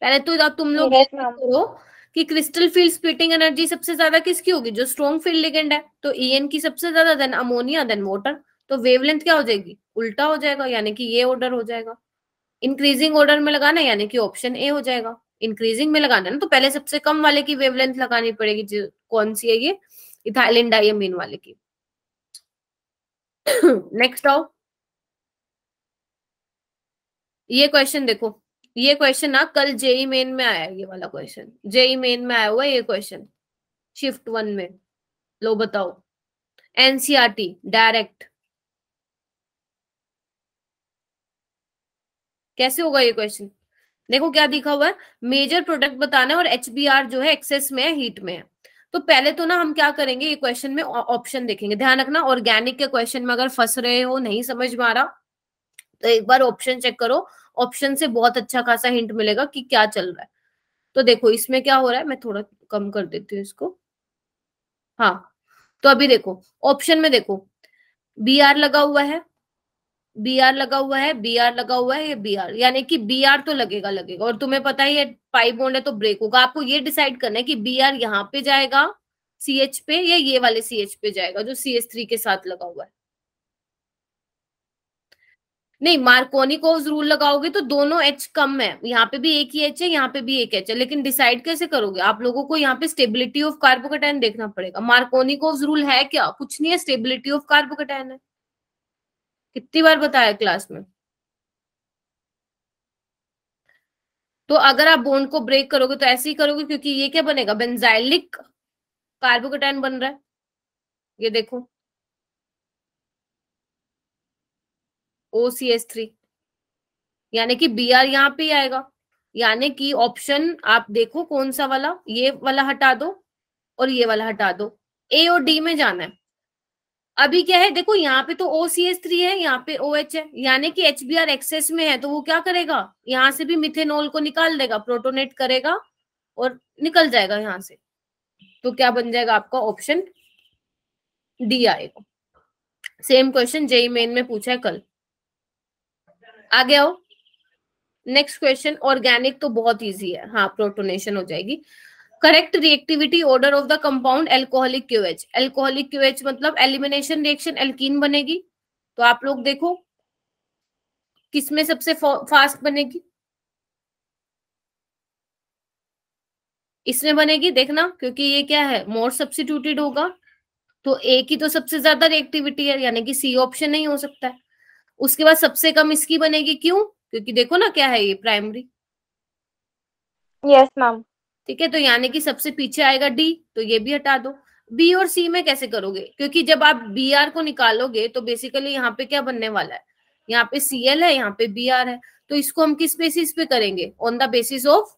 पहले तो अब तुम लोग कि क्रिस्टल फील्ड स्प्लिटिंग एनर्जी सबसे ज्यादा किसकी होगी जो स्ट्रॉन्ग फील्ड लिगेंड है तो ई की सबसे ज्यादा देन अमोनिया देन वोटर तो वेवलेंथ क्या हो जाएगी उल्टा हो जाएगा यानी कि ये ऑर्डर हो जाएगा इंक्रीजिंग ऑर्डर में लगाना यानी कि ऑप्शन ए हो जाएगा इंक्रीजिंग में लगाना ना तो पहले सबसे कम वाले की वेवलेंथ लगानी पड़ेगी जो कौन सी है ये इथाइलिन डायमीन वाले की नेक्स्ट आओ ये क्वेश्चन देखो ये क्वेश्चन ना कल जेई मेन e में आया ये वाला क्वेश्चन जेई मेन में आया हुआ ये क्वेश्चन शिफ्ट वन में लो बताओ एनसीआरटी डायरेक्ट e कैसे होगा ये क्वेश्चन देखो क्या दिखा हुआ है मेजर प्रोडक्ट बताना है और एच जो है एक्सेस में है हीट में है तो पहले तो ना हम क्या करेंगे ये क्वेश्चन में ऑप्शन देखेंगे ध्यान रखना ऑर्गेनिक के क्वेश्चन में अगर फंस रहे हो नहीं समझ में आ रहा तो एक बार ऑप्शन चेक करो ऑप्शन से बहुत अच्छा खासा हिंट मिलेगा कि क्या चल रहा है तो देखो इसमें क्या हो रहा है मैं थोड़ा कम कर देती हूँ इसको हाँ तो अभी देखो ऑप्शन में देखो बी आर लगा हुआ है बी आर लगा हुआ है बी आर लगा हुआ है या बी आर यानी कि बी आर तो लगेगा लगेगा और तुम्हें पता ही है पाइप बॉन्ड है तो ब्रेक होगा आपको ये डिसाइड करना है कि बी आर यहाँ पे जाएगा सी एच पे या ये वाले सी एच पे जाएगा जो सी एच थ्री के साथ लगा हुआ है नहीं को रूल लगाओगे तो दोनों एच कम है यहाँ पे भी एक ही एच है यहाँ पे भी एक एच है लेकिन डिसाइड कैसे करोगे आप लोगों को यहाँ पे स्टेबिलिटी ऑफ कार्बोकटाइन देखना पड़ेगा को रूल है क्या कुछ नहीं है स्टेबिलिटी ऑफ कार्बोकटाइन है कितनी बार बताया क्लास में तो अगर आप बोन्ड को ब्रेक करोगे तो ऐसे ही करोगे क्योंकि ये क्या बनेगा बेंजाइलिक कार्बोकेटाइन बन रहा है ये देखो ओ सी एस थ्री यानी कि बी आर यहाँ पे आएगा यानी कि ऑप्शन आप देखो कौन सा वाला ये वाला हटा दो और ये वाला हटा दो ए और डी में जाना है अभी क्या है देखो यहाँ पे तो ओ सी एस थ्री है यहाँ पे ओ एच है यानी कि एच बी आर एक्सेस में है तो वो क्या करेगा यहाँ से भी मिथेनॉल को निकाल देगा प्रोटोनेट करेगा और निकल जाएगा यहाँ से तो क्या बन जाएगा आपका ऑप्शन डी आएगा सेम क्वेश्चन जेई मेन में पूछा है कल आगे आओ नेक्स्ट क्वेश्चन ऑर्गेनिक तो बहुत इजी है हाँ प्रोटोनेशन हो जाएगी correct reactivity order of the compound alcoholic OH alcoholic OH मतलब एलिमिनेशन रिएक्शन एल्कीन बनेगी तो आप लोग देखो किसमें सबसे फास्ट बनेगी इसमें बनेगी देखना क्योंकि ये क्या है मोर सब्सिट्यूटेड होगा तो ए की तो सबसे ज्यादा रिएक्टिविटी है यानी कि सी ऑप्शन नहीं हो सकता है उसके बाद सबसे कम इसकी बनेगी क्यों क्योंकि देखो ना क्या है ये प्राइमरी यस मैम ठीक है तो यानी कि सबसे पीछे आएगा डी तो ये भी हटा दो बी और सी में कैसे करोगे क्योंकि जब आप बी आर को निकालोगे तो बेसिकली यहाँ पे क्या बनने वाला है यहाँ पे सी एल है यहाँ पे बी आर है तो इसको हम किस बेसिस पे करेंगे on the basis of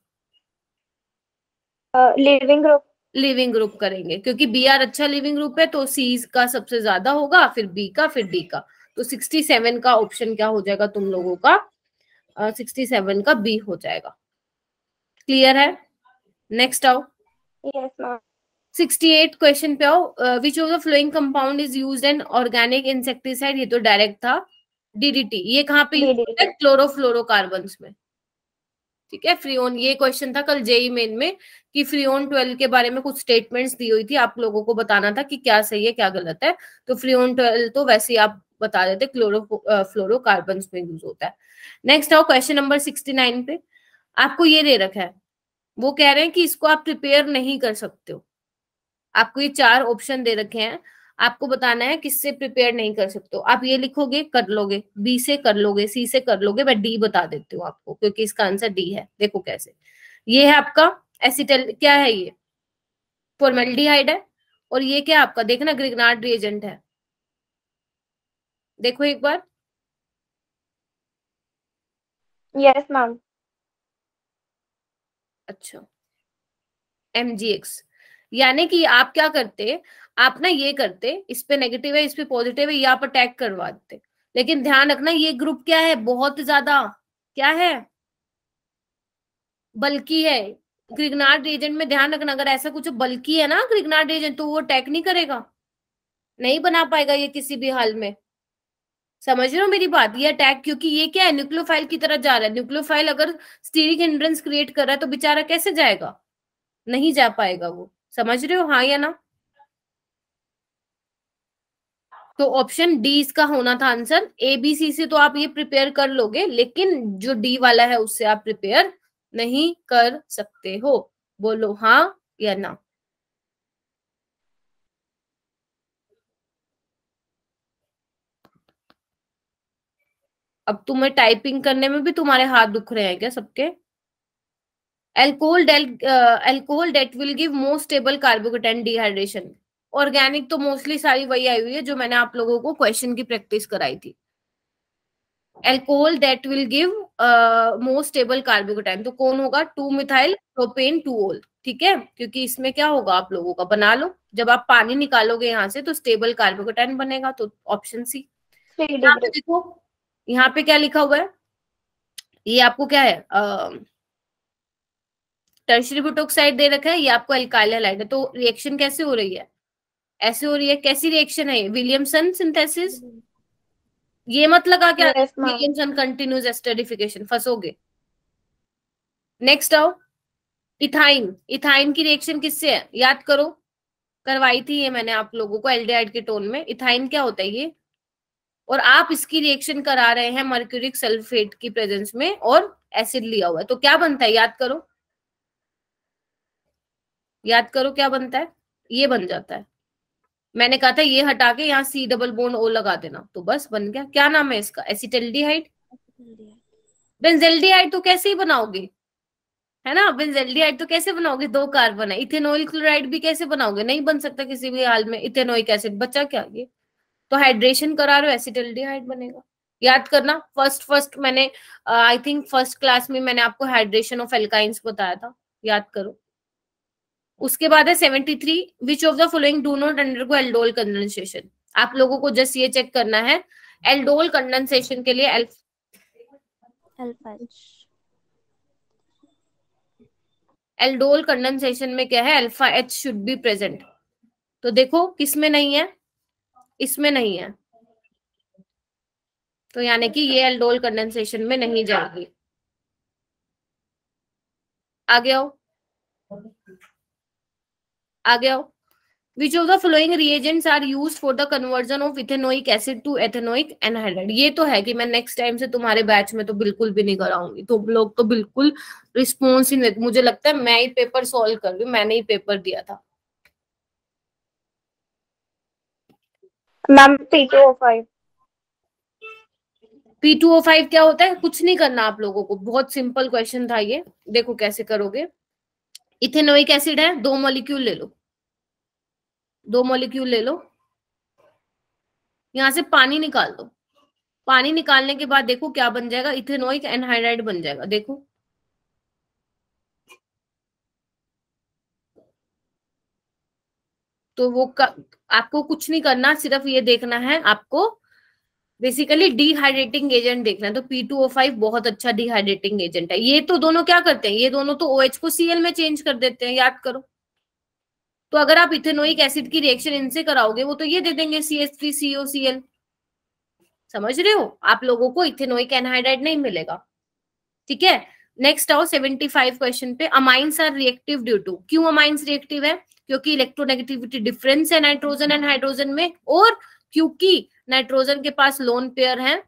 leaving group leaving group करेंगे क्योंकि बी आर अच्छा लिविंग ग्रुप है तो सी का सबसे ज्यादा होगा फिर बी का फिर डी का तो 67 का ऑप्शन क्या हो जाएगा तुम लोगों का सिक्सटी सेवन का बी हो जाएगा क्लियर है नेक्स्ट आओ सिक्सटी एट क्वेश्चन पे आओ which of the following compound is use an organic insecticide ये तो डायरेक्ट था डीडीटी ये कहाँ पे क्लोरो होता में ठीक है फ्रीओन ये क्वेश्चन था कल जेई मेन e में कि फ्रीओन ट्वेल्व के बारे में कुछ स्टेटमेंट्स दी हुई थी आप लोगों को बताना था कि क्या सही है क्या गलत है तो फ्रीओन ट्वेल्व तो वैसे ही आप बता देते क्लोरो फ्लोरोकार्बन में यूज होता है नेक्स्ट आओ क्वेश्चन नंबर सिक्सटी नाइन पे आपको ये दे रखा है वो कह रहे हैं कि इसको आप प्रिपेयर नहीं कर सकते हो आपको ये चार ऑप्शन दे रखे हैं आपको बताना है किससे प्रिपेयर नहीं कर सकते हो आप ये लिखोगे कर लोगे बी से कर लोगे सी से कर लोगे मैं डी बता देती हूँ आपको क्योंकि इसका आंसर डी है देखो कैसे ये है आपका एसिटल क्या है ये फॉर्मेल्डिहाइड है और ये क्या आपका देखना ग्रिगनार्ड रिएजेंट है देखो एक बार यस मैम अच्छा एम जी एक्स यानी कि आप क्या करते आप ना ये करते इस पे नेगेटिव है इस पे पॉजिटिव है ये आप अटैक करवा देते लेकिन ध्यान रखना ये ग्रुप क्या है बहुत ज्यादा क्या है बल्कि है क्रिगनार्ड एजेंट में ध्यान रखना अगर ऐसा कुछ बल्कि है ना क्रिगनार्ड एजेंट तो वो अटैक नहीं करेगा नहीं बना पाएगा ये किसी भी हाल में समझ रहे हो मेरी बात ये अटैक क्योंकि ये क्या है न्यूक्लियोफाइल की तरह जा रहा है न्यूक्लियोफाइल अगर स्टीरिक हिंड्रेंस क्रिएट कर रहा है तो बेचारा कैसे जाएगा नहीं जा पाएगा वो समझ रहे हो हाँ या ना तो ऑप्शन डी इसका होना था आंसर ए बी सी से तो आप ये प्रिपेयर कर लोगे लेकिन जो डी वाला है उससे आप प्रिपेयर नहीं कर सकते हो बोलो हाँ या ना अब तुम्हें टाइपिंग करने में भी तुम्हारे हाथ दुख रहे हैं क्या सबके alcohol del, alcohol uh, alcohol that will give more stable organic तो मोस्टली सारी वही आई हुई है जो मैंने आप लोगों को क्वेश्चन की प्रैक्टिस कराई थी alcohol that will give most stable carbocation तो कौन होगा टू मिथाइल प्रोपेन टू ओल ठीक है क्योंकि इसमें क्या होगा आप लोगों का बना लो जब आप पानी निकालोगे यहाँ से तो स्टेबल कार्बोकेटाइन बनेगा तो ऑप्शन सी यहाँ पे देखो यहाँ पे क्या लिखा हुआ है ये आपको क्या है uh, टर्शरी बुटोक्साइड दे रखा है ये आपको अल्काइल लाइड है तो रिएक्शन कैसे हो रही है ऐसे हो रही है कैसी रिएक्शन है विलियमसन सिंथेसिस ये मत लगा के विलियमसन कंटिन्यूस एस्टरिफिकेशन फंसोगे नेक्स्ट आओ इथाइन इथाइन की रिएक्शन किससे है याद करो करवाई थी ये मैंने आप लोगों को एल्डिहाइड के टोन में इथाइन क्या होता है ये और आप इसकी रिएक्शन करा रहे हैं मर्क्यूरिक सल्फेट की प्रेजेंस में और एसिड लिया हुआ है तो क्या बनता है याद करो याद करो क्या बनता है ये बन जाता है मैंने कहा था ये हटा के यहाँ सी डबल बोन ओ लगा देना तो बस बन गया क्या नाम है इसका एसिटेल्डिहाइड बेंजेल्डिहाइड तो कैसे ही बनाओगे है ना बेंजेल्डिहाइड तो कैसे बनाओगे दो कार्बन है इथेनोइल क्लोराइड भी कैसे बनाओगे नहीं बन सकता किसी भी हाल में इथेनोइक एसिड बचा क्या ये तो हाइड्रेशन करा रहे हो एसिटेल्डिहाइड बनेगा याद करना फर्स्ट फर्स्ट मैंने आई थिंक फर्स्ट क्लास में मैंने आपको हाइड्रेशन ऑफ एल्काइंस बताया था याद करो उसके बाद है seventy three which of the following do not undergo aldol condensation आप लोगों को जस्ट ये चेक करना है एल्डोल कंडेंसेशन के लिए एल एल्डोल कंडेंसेशन में क्या है alpha H should be present तो देखो किसमें नहीं है इसमें नहीं है तो यानी कि ये एल्डोल कंडेंसेशन में नहीं जाएगी आगे आओ आगे आओ which of the following reagents are use for the conversion of ethanoic acid to ethanoic anhydride ये तो है कि मैं नेक्स्ट टाइम से तुम्हारे बैच में तो बिल्कुल भी नहीं कराऊंगी तुम तो लोग तो बिल्कुल रिस्पॉन्स ही नहीं मुझे लगता है मैं ही पेपर सॉल्व कर रही मैंने ही पेपर दिया था मैम P2O5 P2O5 क्या होता है कुछ नहीं करना आप लोगों को बहुत सिंपल क्वेश्चन था ये देखो कैसे करोगे इथेनोइक एसिड है दो मॉलिक्यूल ले लो दो मॉलिक्यूल ले लो यहां से पानी निकाल दो पानी निकालने के बाद देखो क्या बन जाएगा इथेनोइक एनहाइड्राइड बन जाएगा देखो तो वो का, आपको कुछ नहीं करना सिर्फ ये देखना है आपको बेसिकली डिहाइड्रेटिंग एजेंट देखना है तो पी टू ओ फाइव बहुत अच्छा डिहाइड्रेटिंग एजेंट है ये तो दोनों क्या करते हैं ये दोनों तो OH को सीएल में चेंज कर देते हैं याद करो तो अगर आप इथेनोइक एसिड की रिएक्शन इनसे कराओगे वो तो ये दे देंगे C S three CO C L समझ रहे हो आप लोगों को इथेनोइक एनहाइड्राइड नहीं मिलेगा ठीक है नेक्स्ट आओ 75 क्वेश्चन पे amines are reactive due to क्यों अमाइंस रिएक्टिव है क्योंकि इलेक्ट्रोनेगेटिविटी डिफरेंस है नाइट्रोजन एंड हाइड्रोजन में और क्योंकि नाइट्रोजन के पास लोन पेयर है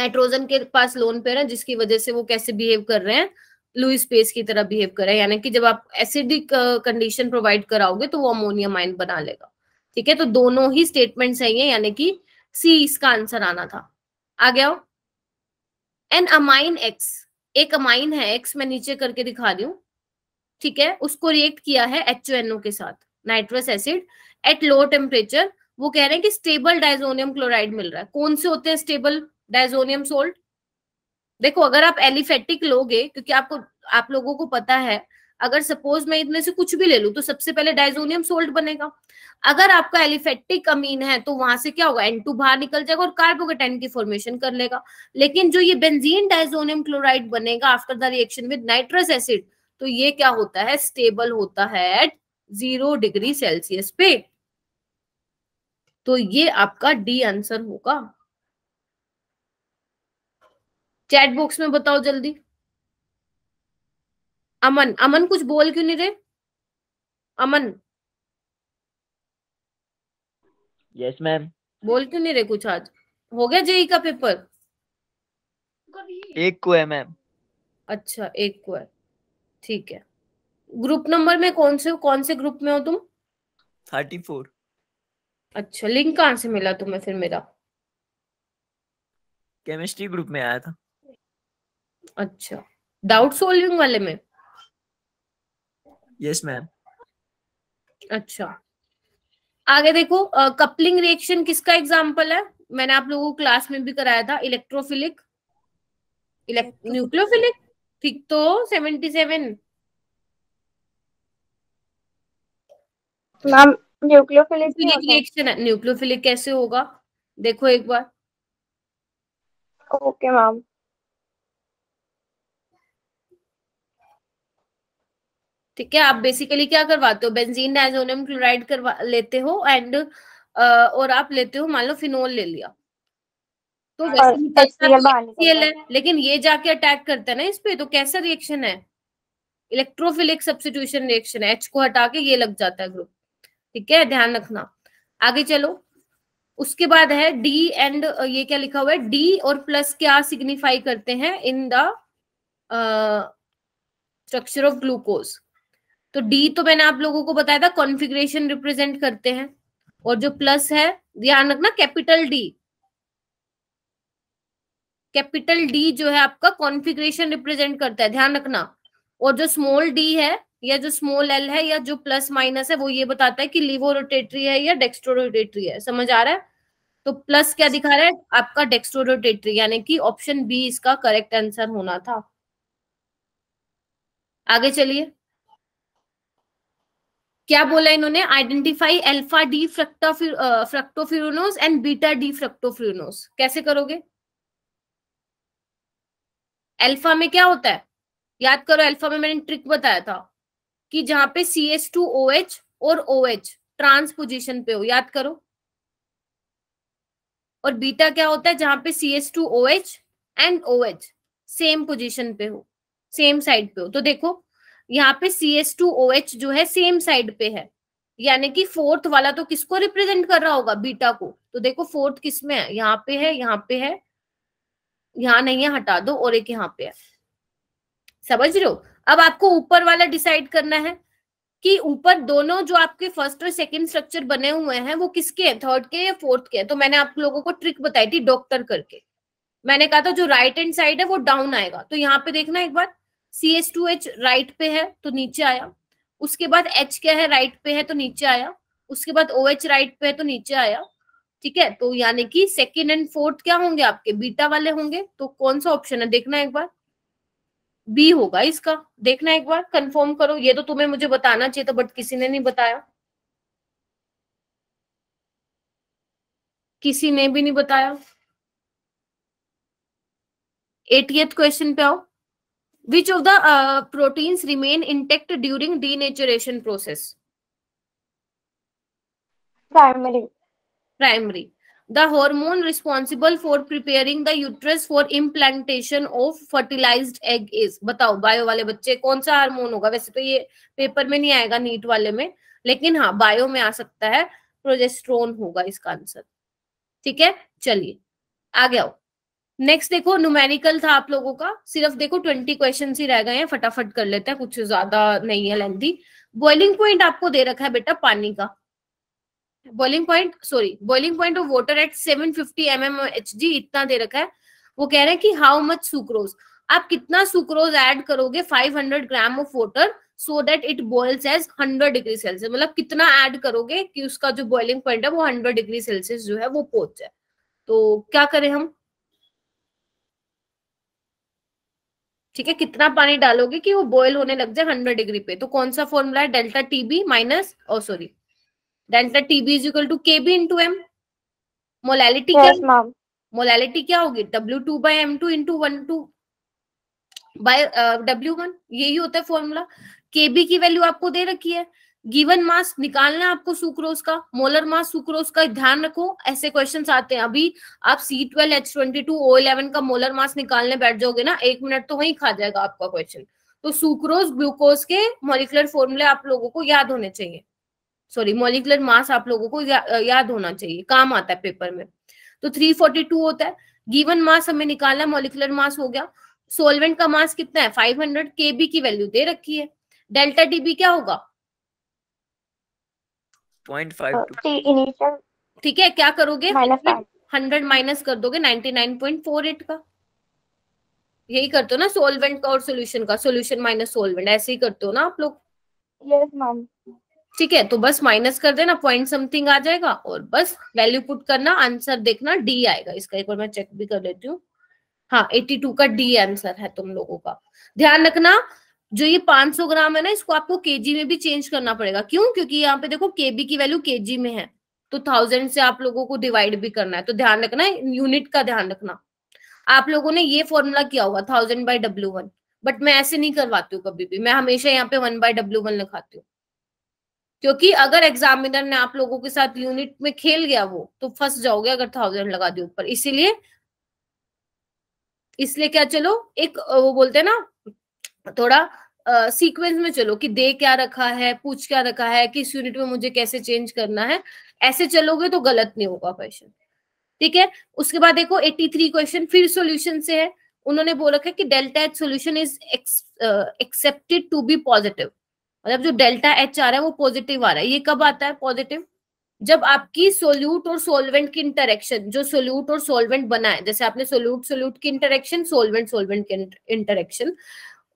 नाइट्रोजन के पास लोन पेयर है जिसकी वजह से वो कैसे बिहेव कर रहे हैं लुइस पेस की तरह बिहेव करे यानी कि जब आप एसिडिक कंडीशन प्रोवाइड कराओगे तो वो अमोनियम आइन बना लेगा ठीक है तो दोनों ही स्टेटमेंट सही है यानी कि सी इसका आंसर आना था आ गया एन अमाइन एक्स एक अमाइन है एक्स मैं नीचे करके दिखा रही ठीक है उसको रिएक्ट किया है एच के साथ nitrous acid at low temperature वो कह रहे हैं कि स्टेबल डायजोनियम क्लोराइड मिल रहा है कौन से होते हैं स्टेबल डायजोनियम सोल्ट देखो अगर आप एलिफेटिक लोगे क्योंकि आपको आप लोगों को पता है अगर सपोज मैं इतने से कुछ भी ले लू तो सबसे पहले डाइजोनियम सोल्ट बनेगा अगर आपका एलिफेटिक अमीन है तो वहां से क्या होगा एन टू बाहर निकल जाएगा और कार्बोकेटाइन की फॉर्मेशन कर लेगा लेकिन जो ये बेंजीन डाइजोनियम क्लोराइड बनेगा after the reaction with nitrous acid तो ये क्या होता है स्टेबल होता है एट जीरो डिग्री सेल्सियस पे तो ये आपका डी आंसर होगा चैट बॉक्स में बताओ जल्दी अमन अमन कुछ बोल क्यों नहीं रहे अमन यस मैम बोल क्यों नहीं रहे कुछ आज हो गया जेई का पेपर एक को है मैम अच्छा एक को है ठीक है ग्रुप नंबर में कौन से कौन से ग्रुप में हो तुम थर्टी फोर अच्छा लिंक कहाँ से मिला तुम्हें फिर मेरा केमिस्ट्री ग्रुप में आया था अच्छा डाउट सॉल्विंग वाले में यस yes, मैम अच्छा आगे देखो कपलिंग रिएक्शन किसका एग्जांपल है मैंने आप लोगों को क्लास में भी कराया था इलेक्ट्रोफिलिक न्यूक्लियोफिलिक ठीक तो seventy seven ma'am nucleophilic reaction है न्यूक्लियोफिलिक कैसे होगा देखो एक बार ओके okay, मैम ठीक है आप बेसिकली क्या करवाते हो बेंजीन डाइजोनियम क्लोराइड करवा लेते हो एंड और आप लेते हो मान लो फिनोल ले लिया तो हाँ, वैसे हाँ, है लेकिन ये जाके अटैक करता है ना इस पे तो कैसा रिएक्शन है इलेक्ट्रोफिलिक सब्सिट्यूशन रिएक्शन है एच को हटा के ये लग जाता है ग्रुप ठीक है ध्यान रखना आगे चलो उसके बाद है डी एंड ये क्या लिखा हुआ है डी और प्लस क्या सिग्निफाई करते हैं in the structure of glucose तो डी तो मैंने आप लोगों को बताया था कॉन्फिग्रेशन रिप्रेजेंट करते हैं और जो प्लस है ध्यान रखना कैपिटल डी कैपिटल डी जो है आपका कॉन्फिग्रेशन रिप्रेजेंट करता है ध्यान रखना और जो स्मॉल डी है या जो स्मॉल एल है या जो प्लस माइनस है वो ये बताता है कि लिवो रोटेटरी है या डेक्स्ट्रो रोटेटरी है समझ आ रहा है तो प्लस क्या दिखा रहा है आपका डेक्स्ट्रो रोटेटरी यानी कि ऑप्शन बी इसका करेक्ट आंसर होना था आगे चलिए क्या बोला इन्होंने identify alpha D fructo fructofuranose and beta D fructofuranose कैसे करोगे एल्फा में क्या होता है याद करो एल्फा में मैंने ट्रिक बताया था कि जहां पे C S two O H और ओ एच ट्रांसपोजिशन पे हो याद करो और बीटा क्या होता है जहां पे C S two O H and O H same position पे हो सेम साइड पे हो तो देखो यहाँ पे C S two O H जो है सेम साइड पे है यानी कि फोर्थ वाला तो किसको रिप्रेजेंट कर रहा होगा बीटा को तो देखो फोर्थ किस में है यहाँ पे है यहाँ पे है यहाँ नहीं है हटा दो और एक यहाँ पे है समझ रहे हो अब आपको ऊपर वाला डिसाइड करना है कि ऊपर दोनों जो आपके फर्स्ट और सेकंड स्ट्रक्चर बने हुए हैं वो किसके हैं थर्ड के या फोर्थ के हैं तो मैंने आप लोगों को ट्रिक बताई थी डॉक्टर करके मैंने कहा था जो राइट हैंड साइड है वो डाउन आएगा तो यहाँ पे देखना एक बार C H two H right पे है तो नीचे आया उसके बाद एच क्या है राइट पे है तो नीचे आया उसके बाद ओ एच राइट पे है तो नीचे आया ठीक है तो यानी कि सेकेंड एंड फोर्थ क्या होंगे आपके बीटा वाले होंगे तो कौन सा ऑप्शन है देखना एक बार बी होगा इसका देखना एक बार कंफर्म करो ये तो तुम्हें मुझे बताना चाहिए था बट किसी ने नहीं बताया किसी ने भी नहीं बताया एटीएथ क्वेश्चन पे आओ which of the uh, proteins remain intact during denaturation process primary primary the hormone responsible for preparing the uterus for implantation of fertilized egg is batao bio wale bacche kaun sa hormone hoga वैसे तो ये paper में नहीं आएगा NEET वाले में लेकिन हाँ बायो में आ सकता है प्रोजेस्ट्रोन होगा इसका आंसर ठीक है चलिए आ गया हूं नेक्स्ट देखो न्यूमेरिकल था आप लोगों का सिर्फ देखो ट्वेंटी क्वेश्चन ही रह गए हैं फटाफट कर लेते हैं कुछ ज्यादा नहीं है लेंथी बॉइलिंग पॉइंट आपको दे रखा है बेटा पानी का boiling point sorry boiling point of water at 750 fifty M इतना दे रखा है वो कह रहे हैं कि हाउ मच सुक्रोज आप कितना सुक्रोज ऐड करोगे 500 gram of water so that it boils as 100 degree Celsius मतलब कितना ऐड करोगे कि उसका जो बॉइलिंग पॉइंट है वो 100 डिग्री सेल्सियस जो है वो पहुंच जाए तो क्या करें हम ठीक है कितना पानी डालोगे कि वो बॉयल होने लग जाए हंड्रेड डिग्री पे तो कौन सा फॉर्मूला है डेल्टा टीबी माइनस और sorry delta TB is equal to K B into M molality क्या मोलैलिटी क्या होगी W two by M two into one two by W one यही होता है फॉर्मूला के बी की वैल्यू आपको दे रखी है गिवन मास निकालना है आपको सुक्रोज का मोलर मास सुक्रोज का ध्यान रखो ऐसे क्वेश्चन आते हैं अभी आप C twelve H twenty two O eleven का मोलर मास निकालने बैठ जाओगे ना एक मिनट तो वहीं खा जाएगा आपका क्वेश्चन तो सुक्रोज ग्लूकोज के मोलिकुलर फॉर्मूले आप लोगों को याद होने चाहिए सॉरी मोलिकुलर मास आप लोगों को या, याद होना चाहिए काम आता है पेपर में तो 342 होता है गिवन मास हमें निकालना मोलिकुलर मास हो गया सोलवेंट का मास कितना है 500 केबी की वैल्यू दे रखी है डेल्टा डीबी क्या होगा पॉइंट फाइव इनिशियल ठीक है क्या करोगे हंड्रेड माइनस कर दोगे ninety nine point four eight का यही करते हो ना सोलवेंट का और सोल्यूशन का सोल्यूशन माइनस सोलवेंट ऐसे ही करते हो ना आप लोग यस मैम ठीक है तो बस माइनस कर देना पॉइंट समथिंग आ जाएगा और बस वैल्यू पुट करना आंसर देखना डी आएगा इसका एक बार मैं चेक भी कर लेती हूँ हाँ एटी टू का डी आंसर है तुम लोगों का ध्यान रखना जो ये 500 ग्राम है ना इसको आपको केजी में भी चेंज करना पड़ेगा क्यों क्योंकि यहाँ पे देखो केबी की वैल्यू केजी में है तो थाउजेंड से आप लोगों को डिवाइड भी करना है तो ध्यान रखना यूनिट का ध्यान रखना आप लोगों ने ये फॉर्मूला किया होगा thousand by W one but मैं ऐसे नहीं करवाती हूँ कभी भी मैं हमेशा यहाँ पे वन बाय डब्ल्यू वन लिखाती हूँ क्योंकि अगर एग्जामिनर ने आप लोगों के साथ यूनिट में खेल गया वो तो फंस जाओगे अगर थाउजेंड लगा दिए ऊपर इसीलिए इसलिए क्या चलो एक वो बोलते हैं ना थोड़ा सीक्वेंस uh, में चलो कि दे क्या रखा है पूछ क्या रखा है किस यूनिट में मुझे कैसे चेंज करना है ऐसे चलोगे तो गलत नहीं होगा क्वेश्चन ठीक है उसके बाद देखो 83 क्वेश्चन फिर सॉल्यूशन से है उन्होंने बोल रखा है कि delta H solution is accepted to be positive मतलब जो डेल्टा एच आ रहा है वो पॉजिटिव आ रहा है ये कब आता है पॉजिटिव जब आपकी सोल्यूट और सोलवेंट की इंटरेक्शन जो सोल्यूट और सोलवेंट बना है जैसे आपने सोल्यूट सोल्यूट की इंटरेक्शन सोलवेंट सोलवेंट की इंटरेक्शन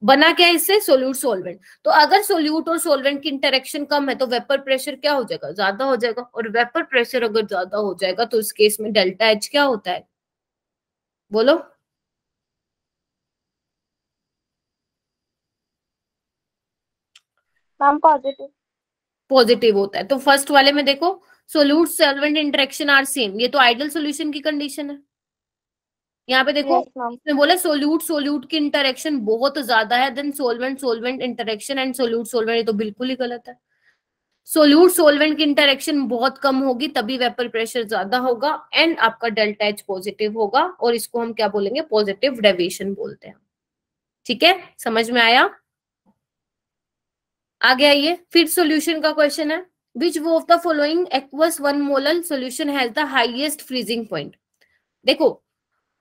बना क्या है इससे सोल्यूट सोलवेंट तो अगर सोल्यूट और सोलवेंट की इंटरेक्शन कम है तो वेपर प्रेशर क्या हो जाएगा ज्यादा हो जाएगा और वेपर प्रेशर अगर ज्यादा हो जाएगा तो इस केस में डेल्टा एच क्या होता है बोलो पॉजिटिव पॉजिटिव होता है तो फर्स्ट वाले में देखो solute solvent interaction are same ये तो आइडियल सोल्यूशन की कंडीशन है यहाँ पे देखो yes, बोला सोल्यूट सोल्यूट की इंटरेक्शन बहुत ज्यादा है then solvent solvent interaction and solute solvent ये तो बिल्कुल ही गलत है सोल्यूट सोलवेंट की इंटरेक्शन बहुत कम होगी तभी वेपर प्रेशर ज्यादा होगा एंड आपका डेल्टा एच पॉजिटिव होगा और इसको हम क्या बोलेंगे पॉजिटिव डेविएशन बोलते हैं ठीक है समझ में आया आगे आइए फिर सॉल्यूशन का क्वेश्चन है विच वो of the following aqueous one molal solution has the highest freezing point देखो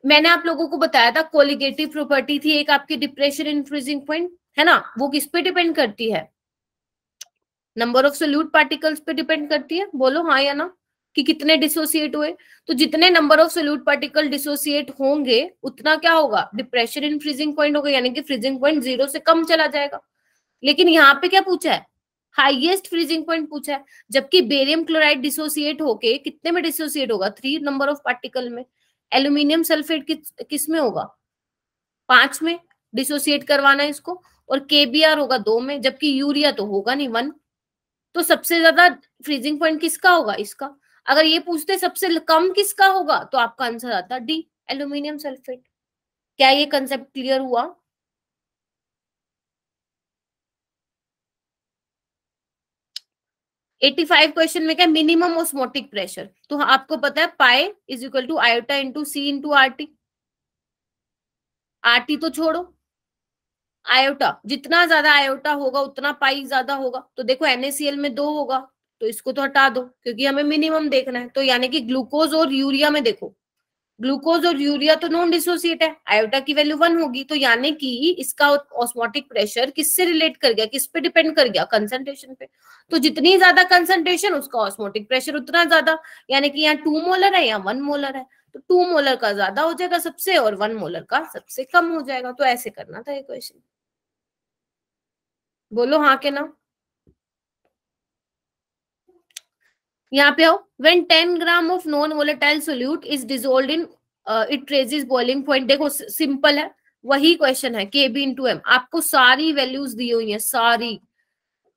मैंने आप लोगों को बताया था कोलिगेटिव प्रॉपर्टी थी एक आपकी डिप्रेशन इन फ्रीजिंग पॉइंट है ना वो किस पे डिपेंड करती है नंबर ऑफ सोल्यूट पार्टिकल्स पे डिपेंड करती है बोलो हाँ या ना कि कितने डिसोसिएट हुए तो जितने number of solute particle dissociate होंगे उतना क्या होगा डिप्रेशन इन फ्रीजिंग पॉइंट होगा यानी कि फ्रीजिंग पॉइंट जीरो से कम चला जाएगा लेकिन यहाँ पे क्या पूछा है हाईएस्ट फ्रीजिंग पॉइंट पूछा है जबकि बेरियम क्लोराइड डिसोसिएट होके कितने में डिसोसिएट होगा थ्री नंबर ऑफ पार्टिकल में एल्यूमिनियम सल्फेट किस किस में होगा पांच में डिसोसिएट करवाना है इसको और केबीआर होगा दो में जबकि यूरिया तो होगा नहीं वन तो सबसे ज्यादा फ्रीजिंग पॉइंट किसका होगा इसका अगर ये पूछते सबसे कम किसका होगा तो आपका आंसर आता डी एल्यूमिनियम सल्फेट क्या ये कंसेप्ट क्लियर हुआ 85 क्वेश्चन में क्या मिनिमम ऑस्मोटिक प्रेशर तो हाँ, आपको पता है pi is equal to iota into C into R T R T तो छोड़ो आयोटा जितना ज्यादा आयोटा होगा उतना पाई ज्यादा होगा तो देखो एनएसीएल में दो होगा तो इसको तो हटा दो क्योंकि हमें मिनिमम देखना है तो यानी कि ग्लूकोज और यूरिया में देखो ग्लूकोज और यूरिया तो नॉन डिसोसिएट है आयोटा की वैल्यू वन होगी तो यानी कि इसका ऑस्मोटिक प्रेशर किससे रिलेट कर गया किस पे डिपेंड कर गया कंसंट्रेशन पे तो जितनी ज्यादा कंसंट्रेशन उसका ऑस्मोटिक प्रेशर उतना ज्यादा यानी कि यहाँ टू मोलर है या वन मोलर है तो टू मोलर का ज्यादा हो जाएगा सबसे और वन मोलर का सबसे कम हो जाएगा तो ऐसे करना था ये क्वेश्चन बोलो हाँ के ना यहाँ पे आओ when ten gram of non volatile solute is dissolve in it raises boiling point देखो सिंपल है वही क्वेश्चन है के बी इन टू एम आपको सारी वैल्यूज दी हुई है सारी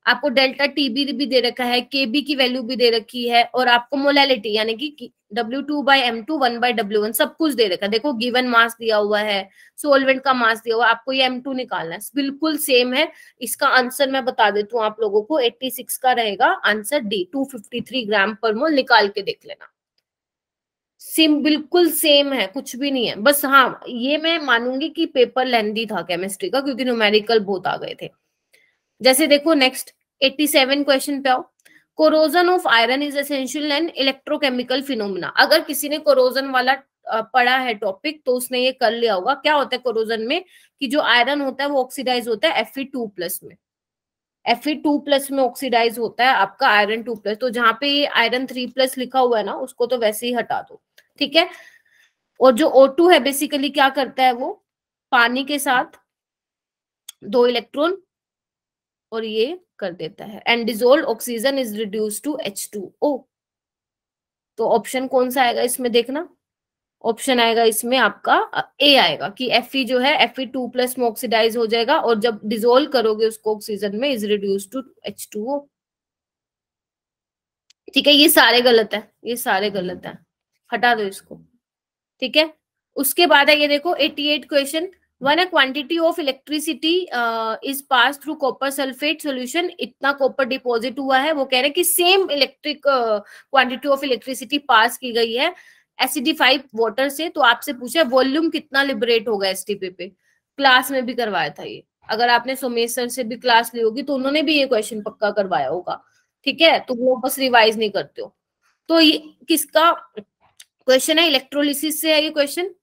आपको डेल्टा टीबी भी दे रखा है केबी की वैल्यू भी दे रखी है और आपको मोलैलिटी यानी कि W two by M two one by W one सब कुछ दे रखा है देखो गिवन मास दिया हुआ है सोलवेंट का मास दिया हुआ आपको ये एम टू निकालना है बिल्कुल सेम है इसका आंसर मैं बता देती हूँ आप लोगों को एट्टी सिक्स का रहेगा answer D two fifty three gram पर मोल निकाल के देख लेना सेम बिल्कुल सेम है कुछ भी नहीं है बस हाँ ये मैं मानूंगी कि पेपर लेंदी था केमिस्ट्री का क्योंकि न्यूमेरिकल बहुत आ गए थे जैसे देखो नेक्स्ट 87 क्वेश्चन पे आओ corrosion of iron is essential and electrochemical phenomena अगर किसी ने कोरोजन वाला पढ़ा है टॉपिक तो उसने ये कर लिया होगा क्या होता है कोरोजन में कि जो आयरन होता है वो ऑक्सीडाइज होता है एफ टू प्लस में एफ टू प्लस में ऑक्सीडाइज होता है आपका आयरन टू प्लस तो जहां पे आयरन थ्री प्लस लिखा हुआ है ना उसको तो वैसे ही हटा दो ठीक है और जो टू है बेसिकली क्या करता है वो पानी के साथ दो इलेक्ट्रॉन और ये कर देता है and dissolve oxygen is reduce to H two O तो ऑप्शन कौन सा आएगा इसमें देखना ऑप्शन आएगा इसमें आपका ए आएगा कि एफ जो है एफ टू प्लस में ऑक्सीडाइज हो जाएगा और जब डिजोल्व करोगे उसको ऑक्सीजन में is reduce to H two O ठीक है ये सारे गलत है ये सारे गलत है हटा दो इसको ठीक है उसके बाद है ये देखो 88 question one a quantity of electricity is pass through copper sulphate sulfate इतना कॉपर डिपोजिट हुआ है वो कह रहे हैं कि same electric quantity of electricity pass की गई है एसिडिफाइड वाटर से तो आपसे पूछा वॉल्यूम कितना लिबरेट होगा एसटीपी पे क्लास में भी करवाया था ये अगर आपने सोमेश सर से भी क्लास ली होगी तो उन्होंने भी ये क्वेश्चन पक्का करवाया होगा ठीक है तो वो बस रिवाइज नहीं करते हो तो ये किसका क्वेश्चन है इलेक्ट्रोलिसिस से है ये क्वेश्चन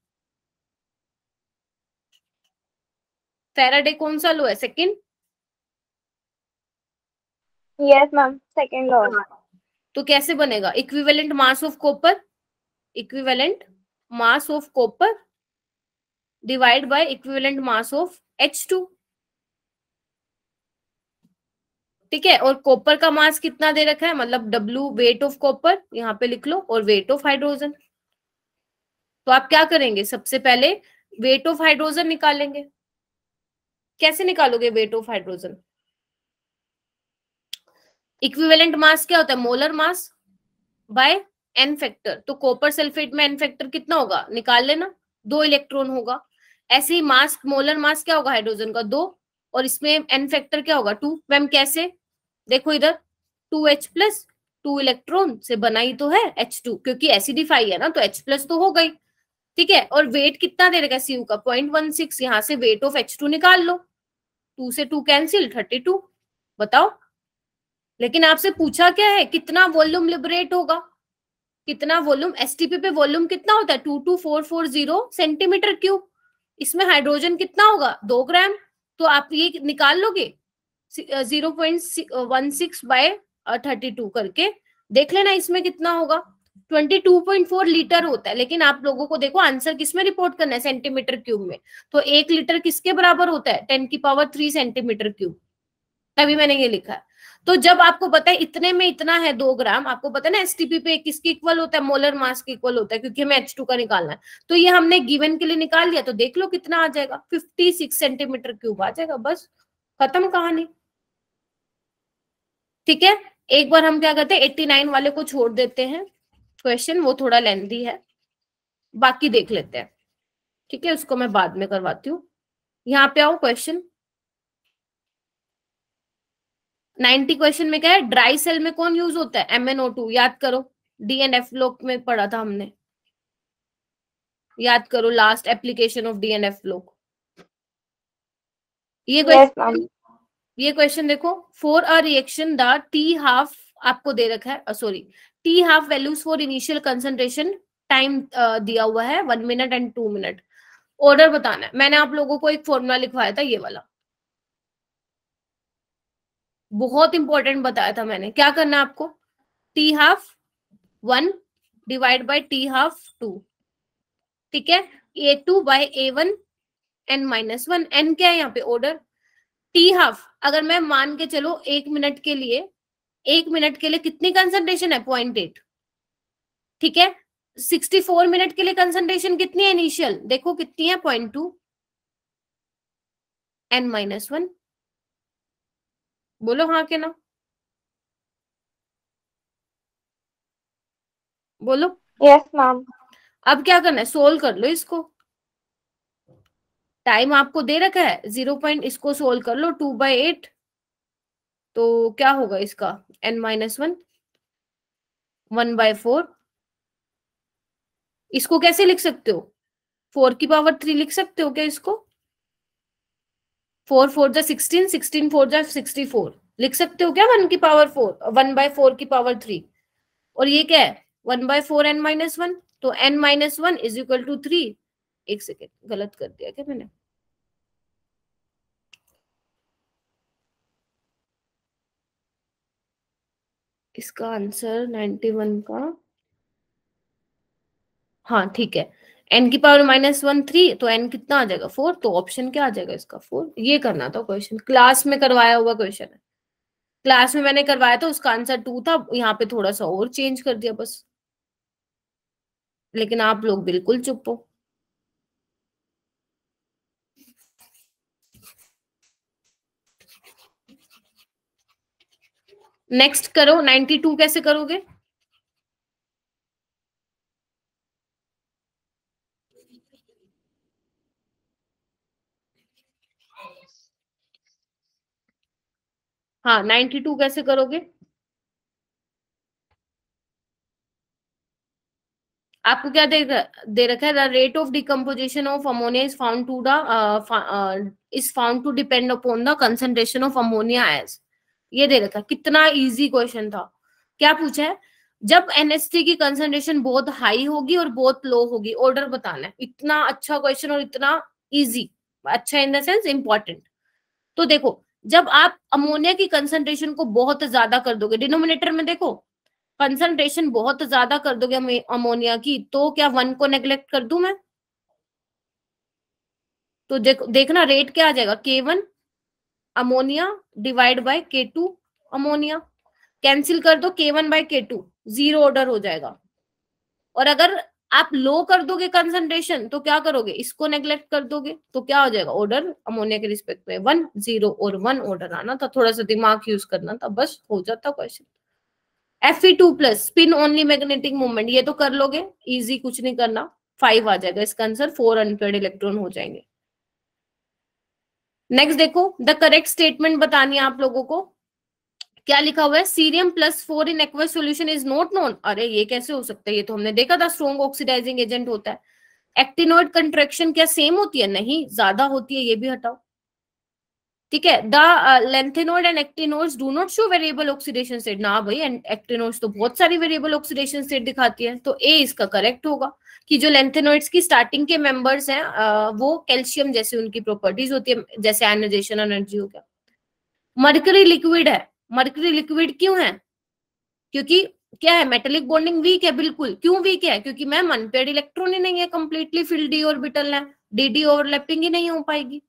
फेराडे कौन सा लो है सेकेंड यस मैम सेकेंड लो तो कैसे बनेगा equivalent mass of copper equivalent mass of copper divide by equivalent mass of H two ठीक है और कॉपर का मास कितना दे रखा है मतलब डब्ल्यू वेट ऑफ कॉपर यहाँ पे लिख लो और वेट ऑफ हाइड्रोजन तो आप क्या करेंगे सबसे पहले वेट ऑफ हाइड्रोजन निकालेंगे कैसे निकालोगे weight of hydrogen equivalent mass क्या होता है molar mass by N factor तो कॉपर सल्फेट में एन फैक्टर कितना होगा निकाल लेना दो इलेक्ट्रॉन होगा ऐसे ही मास मोलर मास क्या होगा हाइड्रोजन का दो और इसमें एन फैक्टर क्या होगा टू मैम कैसे देखो इधर two H plus two electron से बनाई तो है एच टू क्योंकि एसिडिफाई है ना तो एच प्लस तो हो गई ठीक है और वेट कितना दे रखा है सीयू का पॉइंट वन सिक्स यहां से वेट ऑफ एच टू निकाल लो टू से टू कैंसिल थर्टी टू बताओ लेकिन आपसे पूछा क्या है कितना वॉल्यूम लिबरेट होगा कितना वॉल्यूम एसटीपी पे वॉल्यूम कितना होता है two two four four zero centimetre cube इसमें हाइड्रोजन कितना होगा दो ग्राम तो आप ये निकाल लोगे zero point one six by thirty two करके देख लेना इसमें कितना होगा 22.4 लीटर होता है लेकिन आप लोगों को देखो आंसर किसमें रिपोर्ट करना है सेंटीमीटर क्यूब में तो एक लीटर किसके बराबर होता है टेन की पावर थ्री सेंटीमीटर क्यूब तभी मैंने ये लिखा है तो जब आपको पता है इतने में इतना है दो ग्राम आपको पता है ना एसटीपी पे किसके इक्वल होता है मोलर मास के इक्वल होता है क्योंकि हमें एच टू का निकालना है तो ये हमने गिवन के लिए निकाल लिया तो देख लो कितना आ जाएगा फिफ्टी सिक्स सेंटीमीटर क्यूब आ जाएगा बस खत्म कहानी ठीक है एक बार हम क्या करते हैं एट्टी नाइन वाले को छोड़ देते हैं क्वेश्चन वो थोड़ा लेंथी है बाकी देख लेते हैं ठीक है उसको मैं बाद में करवाती हूँ यहाँ पे आओ क्वेश्चन 90 क्वेश्चन में क्या है ड्राई सेल में कौन यूज होता है टू याद करो डी एंड एफ लोक में पढ़ा था हमने याद करो last application of D F लोक ये क्वेश्चन yes, ये क्वेश्चन देखो for a reaction the T half आपको दे रखा है sorry T half values for initial concentration time दिया हुआ है one minute and two minute order बताना है मैंने आप लोगों को एक फॉर्मूला लिखवाया था ये वाला बहुत इंपॉर्टेंट बताया था मैंने क्या करना है आपको T half one divide by T half two ठीक है A two by A one N minus one N क्या है यहाँ पे ऑर्डर टी हाफ अगर मैं मान के चलो एक मिनट के लिए एक मिनट के लिए कितनी कंसंट्रेशन है पॉइंट एट ठीक है सिक्सटी फोर मिनट के लिए कंसंट्रेशन कितनी है इनिशियल देखो कितनी है point two N minus one बोलो हाँ के ना बोलो यस मैम अब क्या करना है सोल्व कर लो इसको टाइम आपको दे रखा है जीरो पॉइंट इसको सोल्व कर लो टू बाई एट तो क्या होगा इसका N minus one one by four इसको कैसे लिख सकते हो फोर की पावर थ्री लिख सकते हो क्या इसको फोर फोर जा सिक्सटीन सिक्सटीन फोर जा सिक्सटी फोर लिख सकते हो क्या वन की power four one by four की पावर थ्री और ये क्या है one by four N minus one तो N minus one is equal to three एक सेकेंड गलत कर दिया क्या मैंने इसका आंसर 91 का हाँ ठीक है एन की पावर माइनस वन थ्री तो एन कितना आ जाएगा फोर तो ऑप्शन क्या आ जाएगा इसका फोर ये करना था क्वेश्चन क्लास में करवाया हुआ क्वेश्चन है क्लास में मैंने करवाया था उसका आंसर टू था यहाँ पे थोड़ा सा और चेंज कर दिया बस लेकिन आप लोग बिल्कुल चुप हो नेक्स्ट करो 92 कैसे करोगे हाँ 92 कैसे करोगे आपको क्या दे दे रखा है the rate of decomposition of ammonia is found to the is found to depend upon the concentration of ammonia as ये दे रखा कितना इजी क्वेश्चन था क्या पूछा है जब एनएसटी की कंसंट्रेशन बहुत हाई होगी और बहुत लो होगी ऑर्डर बताना है इतना अच्छा क्वेश्चन और इतना इजी अच्छा इन द सेंस इंपॉर्टेंट तो देखो जब आप अमोनिया की कंसंट्रेशन को बहुत ज्यादा कर दोगे डिनोमिनेटर में देखो कंसंट्रेशन बहुत ज्यादा कर दोगे अमोनिया की तो क्या वन को नेग्लेक्ट कर दू मैं तो देखो देखना रेट क्या आ जाएगा K one ammonia divide by K two ammonia cancel कर दो K one by K two zero order हो जाएगा और अगर आप लो कर दोगे कंसंट्रेशन तो क्या करोगे इसको नेग्लेक्ट कर दोगे तो क्या हो जाएगा ऑर्डर अमोनिया के रिस्पेक्ट में वन जीरो और वन ऑर्डर आना था थोड़ा सा दिमाग यूज करना था बस हो जाता question F two plus spin only magnetic movement ये तो कर लोगे इजी कुछ नहीं करना फाइव आ जाएगा इसका आंसर फोर अनपेड इलेक्ट्रॉन हो जाएंगे नेक्स्ट देखो द करेक्ट स्टेटमेंट बतानी है आप लोगों को क्या लिखा हुआ है cerium plus four in aqueous solution is not known अरे ये कैसे हो सकता है ये तो हमने देखा था स्ट्रॉन्ग ऑक्सीडाइजिंग एजेंट होता है एक्टिनोइड कंट्रेक्शन क्या सेम होती है नहीं ज्यादा होती है ये भी हटाओ ठीक है the lanthanoid and actinoids do not show variable oxidation state ना भाई एंड एक्टिनोइड्स तो बहुत सारी वेरिएबल ऑक्सीडेशन स्टेट दिखाती है तो ए इसका करेक्ट होगा कि जो लेंथेनोइड्स की स्टार्टिंग के मेंबर्स हैं वो कैल्शियम जैसे उनकी प्रॉपर्टीज होती है जैसे एनर्जेशन एनर्जी हो गया मर्करी लिक्विड है मर्करी लिक्विड क्यों है क्योंकि क्या है मेटेलिक बॉन्डिंग वीक है बिल्कुल क्यों वीक है क्योंकि मैम अनपेड इलेक्ट्रॉन ही नहीं है कंप्लीटली फिल डी ऑर्बिटल है डी डी ओवरलैपिंग ही नहीं हो पाएगी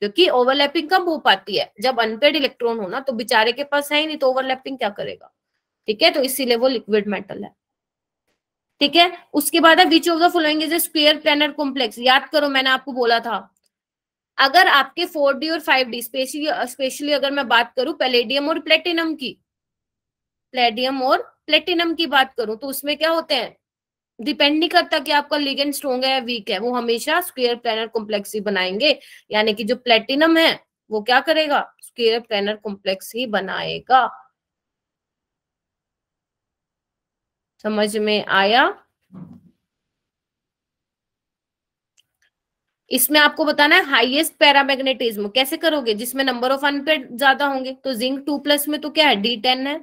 क्योंकि ओवरलैपिंग कब हो पाती है जब अनपेड इलेक्ट्रॉन होना तो बेचारे के पास है ही नहीं तो ओवरलैपिंग क्या करेगा ठीक है तो इसीलिए वो लिक्विड मेटल है ठीक है उसके बाद है which of the following is a square planar complex याद करो मैंने आपको बोला था अगर आपके फोर डी और फाइव डी स्पेशली स्पेशली अगर मैं बात करूं पैलेडियम और प्लेटिनम की प्लेडियम और प्लेटिनम की बात करूं तो उसमें क्या होते हैं डिपेंड नहीं करता कि आपका लिगेंड स्ट्रोंग है या वीक है वो हमेशा स्क्वेयर प्लानर कॉम्प्लेक्स ही बनाएंगे यानी कि जो प्लेटिनम है वो क्या करेगा स्क्वेयर प्लानर कॉम्प्लेक्स ही बनाएगा समझ में आया इसमें आपको बताना है हाईएस्ट पैरामैग्नेटिज्म कैसे करोगे जिसमें नंबर ऑफ अनपेड ज्यादा होंगे तो जिंक टू प्लस में तो क्या है डी टेन है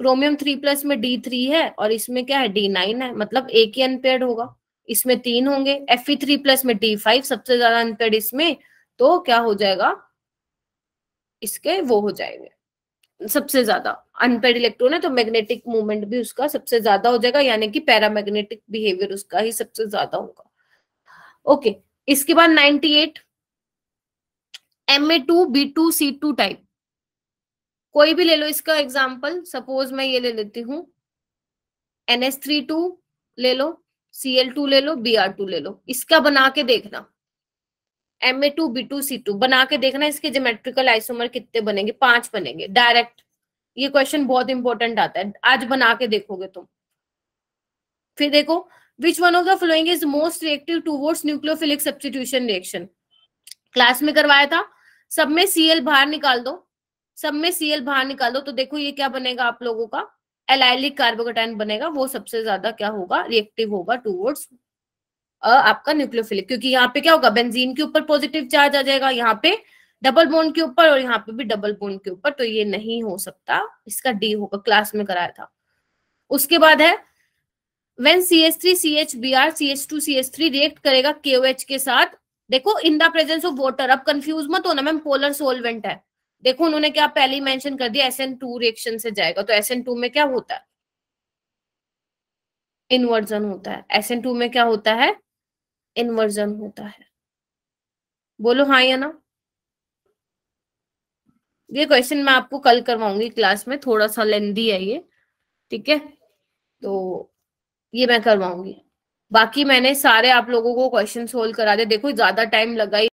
क्रोमियम थ्री प्लस में डी थ्री है और इसमें क्या है डी नाइन है मतलब एक ही अनपेड होगा इसमें तीन होंगे एफ ई थ्री प्लस में डी फाइव सबसे ज्यादा अनपेड इसमें तो क्या हो जाएगा इसके वो हो जाएंगे सबसे ज्यादा अनपेड इलेक्ट्रॉन है तो मैग्नेटिक मूवमेंट भी उसका सबसे ज्यादा हो जाएगा यानी कि पैरामैग्नेटिक बिहेवियर उसका ही सबसे ज्यादा होगा ओके okay, इसके बाद 98 eight M A two B two C two type कोई भी ले लो इसका एग्जाम्पल सपोज मैं ये ले लेती हूँ एन एस थ्री टू ले लो सी एल टू ले लो बी आर टू ले लो इसका बना के देखना M A two B two C two बना के देखना इसके जोमेट्रिकल आइसोमर कितने बनेंगे पांच बनेंगे डायरेक्ट ये क्वेश्चन बहुत इंपॉर्टेंट आता है आज बना के देखोगे तुम फिर देखो which one of the following is most reactive towards nucleophilic substitution reaction class में करवाया था सब में सीएल बाहर निकाल दो सब में सीएल बाहर निकाल दो तो देखो ये क्या बनेगा आप लोगों का एलाइलिक कार्बोकटाइन बनेगा वो सबसे ज्यादा क्या होगा रिएक्टिव होगा टूवर्ड्स आपका न्यूक्लियोफिलिक क्योंकि यहाँ पे क्या होगा बेंजीन के ऊपर पॉजिटिव चार्ज आ जाएगा यहाँ पे डबल बोन के ऊपर और यहाँ पे भी डबल बोन के ऊपर तो ये नहीं हो सकता इसका डी होगा क्लास में कराया था उसके बाद है when C H three C H B R C H two C H three react करेगा के ओ एच के साथ देखो in the presence of water अब कंफ्यूज मत होना मैम पोलर सोलवेंट है देखो उन्होंने क्या पहले ही मेंशन कर दिया एस एन टू रिएक्शन से जाएगा तो एस एन टू में क्या होता है इन्वर्जन होता है एस एन टू में क्या होता है इन्वर्जन होता है बोलो हाँ या ना ये क्वेश्चन मैं आपको कल करवाऊंगी क्लास में थोड़ा सा लेंदी है ये ठीक है तो ये मैं करवाऊंगी बाकी मैंने सारे आप लोगों को क्वेश्चन सोल्व करा दे देखो ज्यादा टाइम लगा ही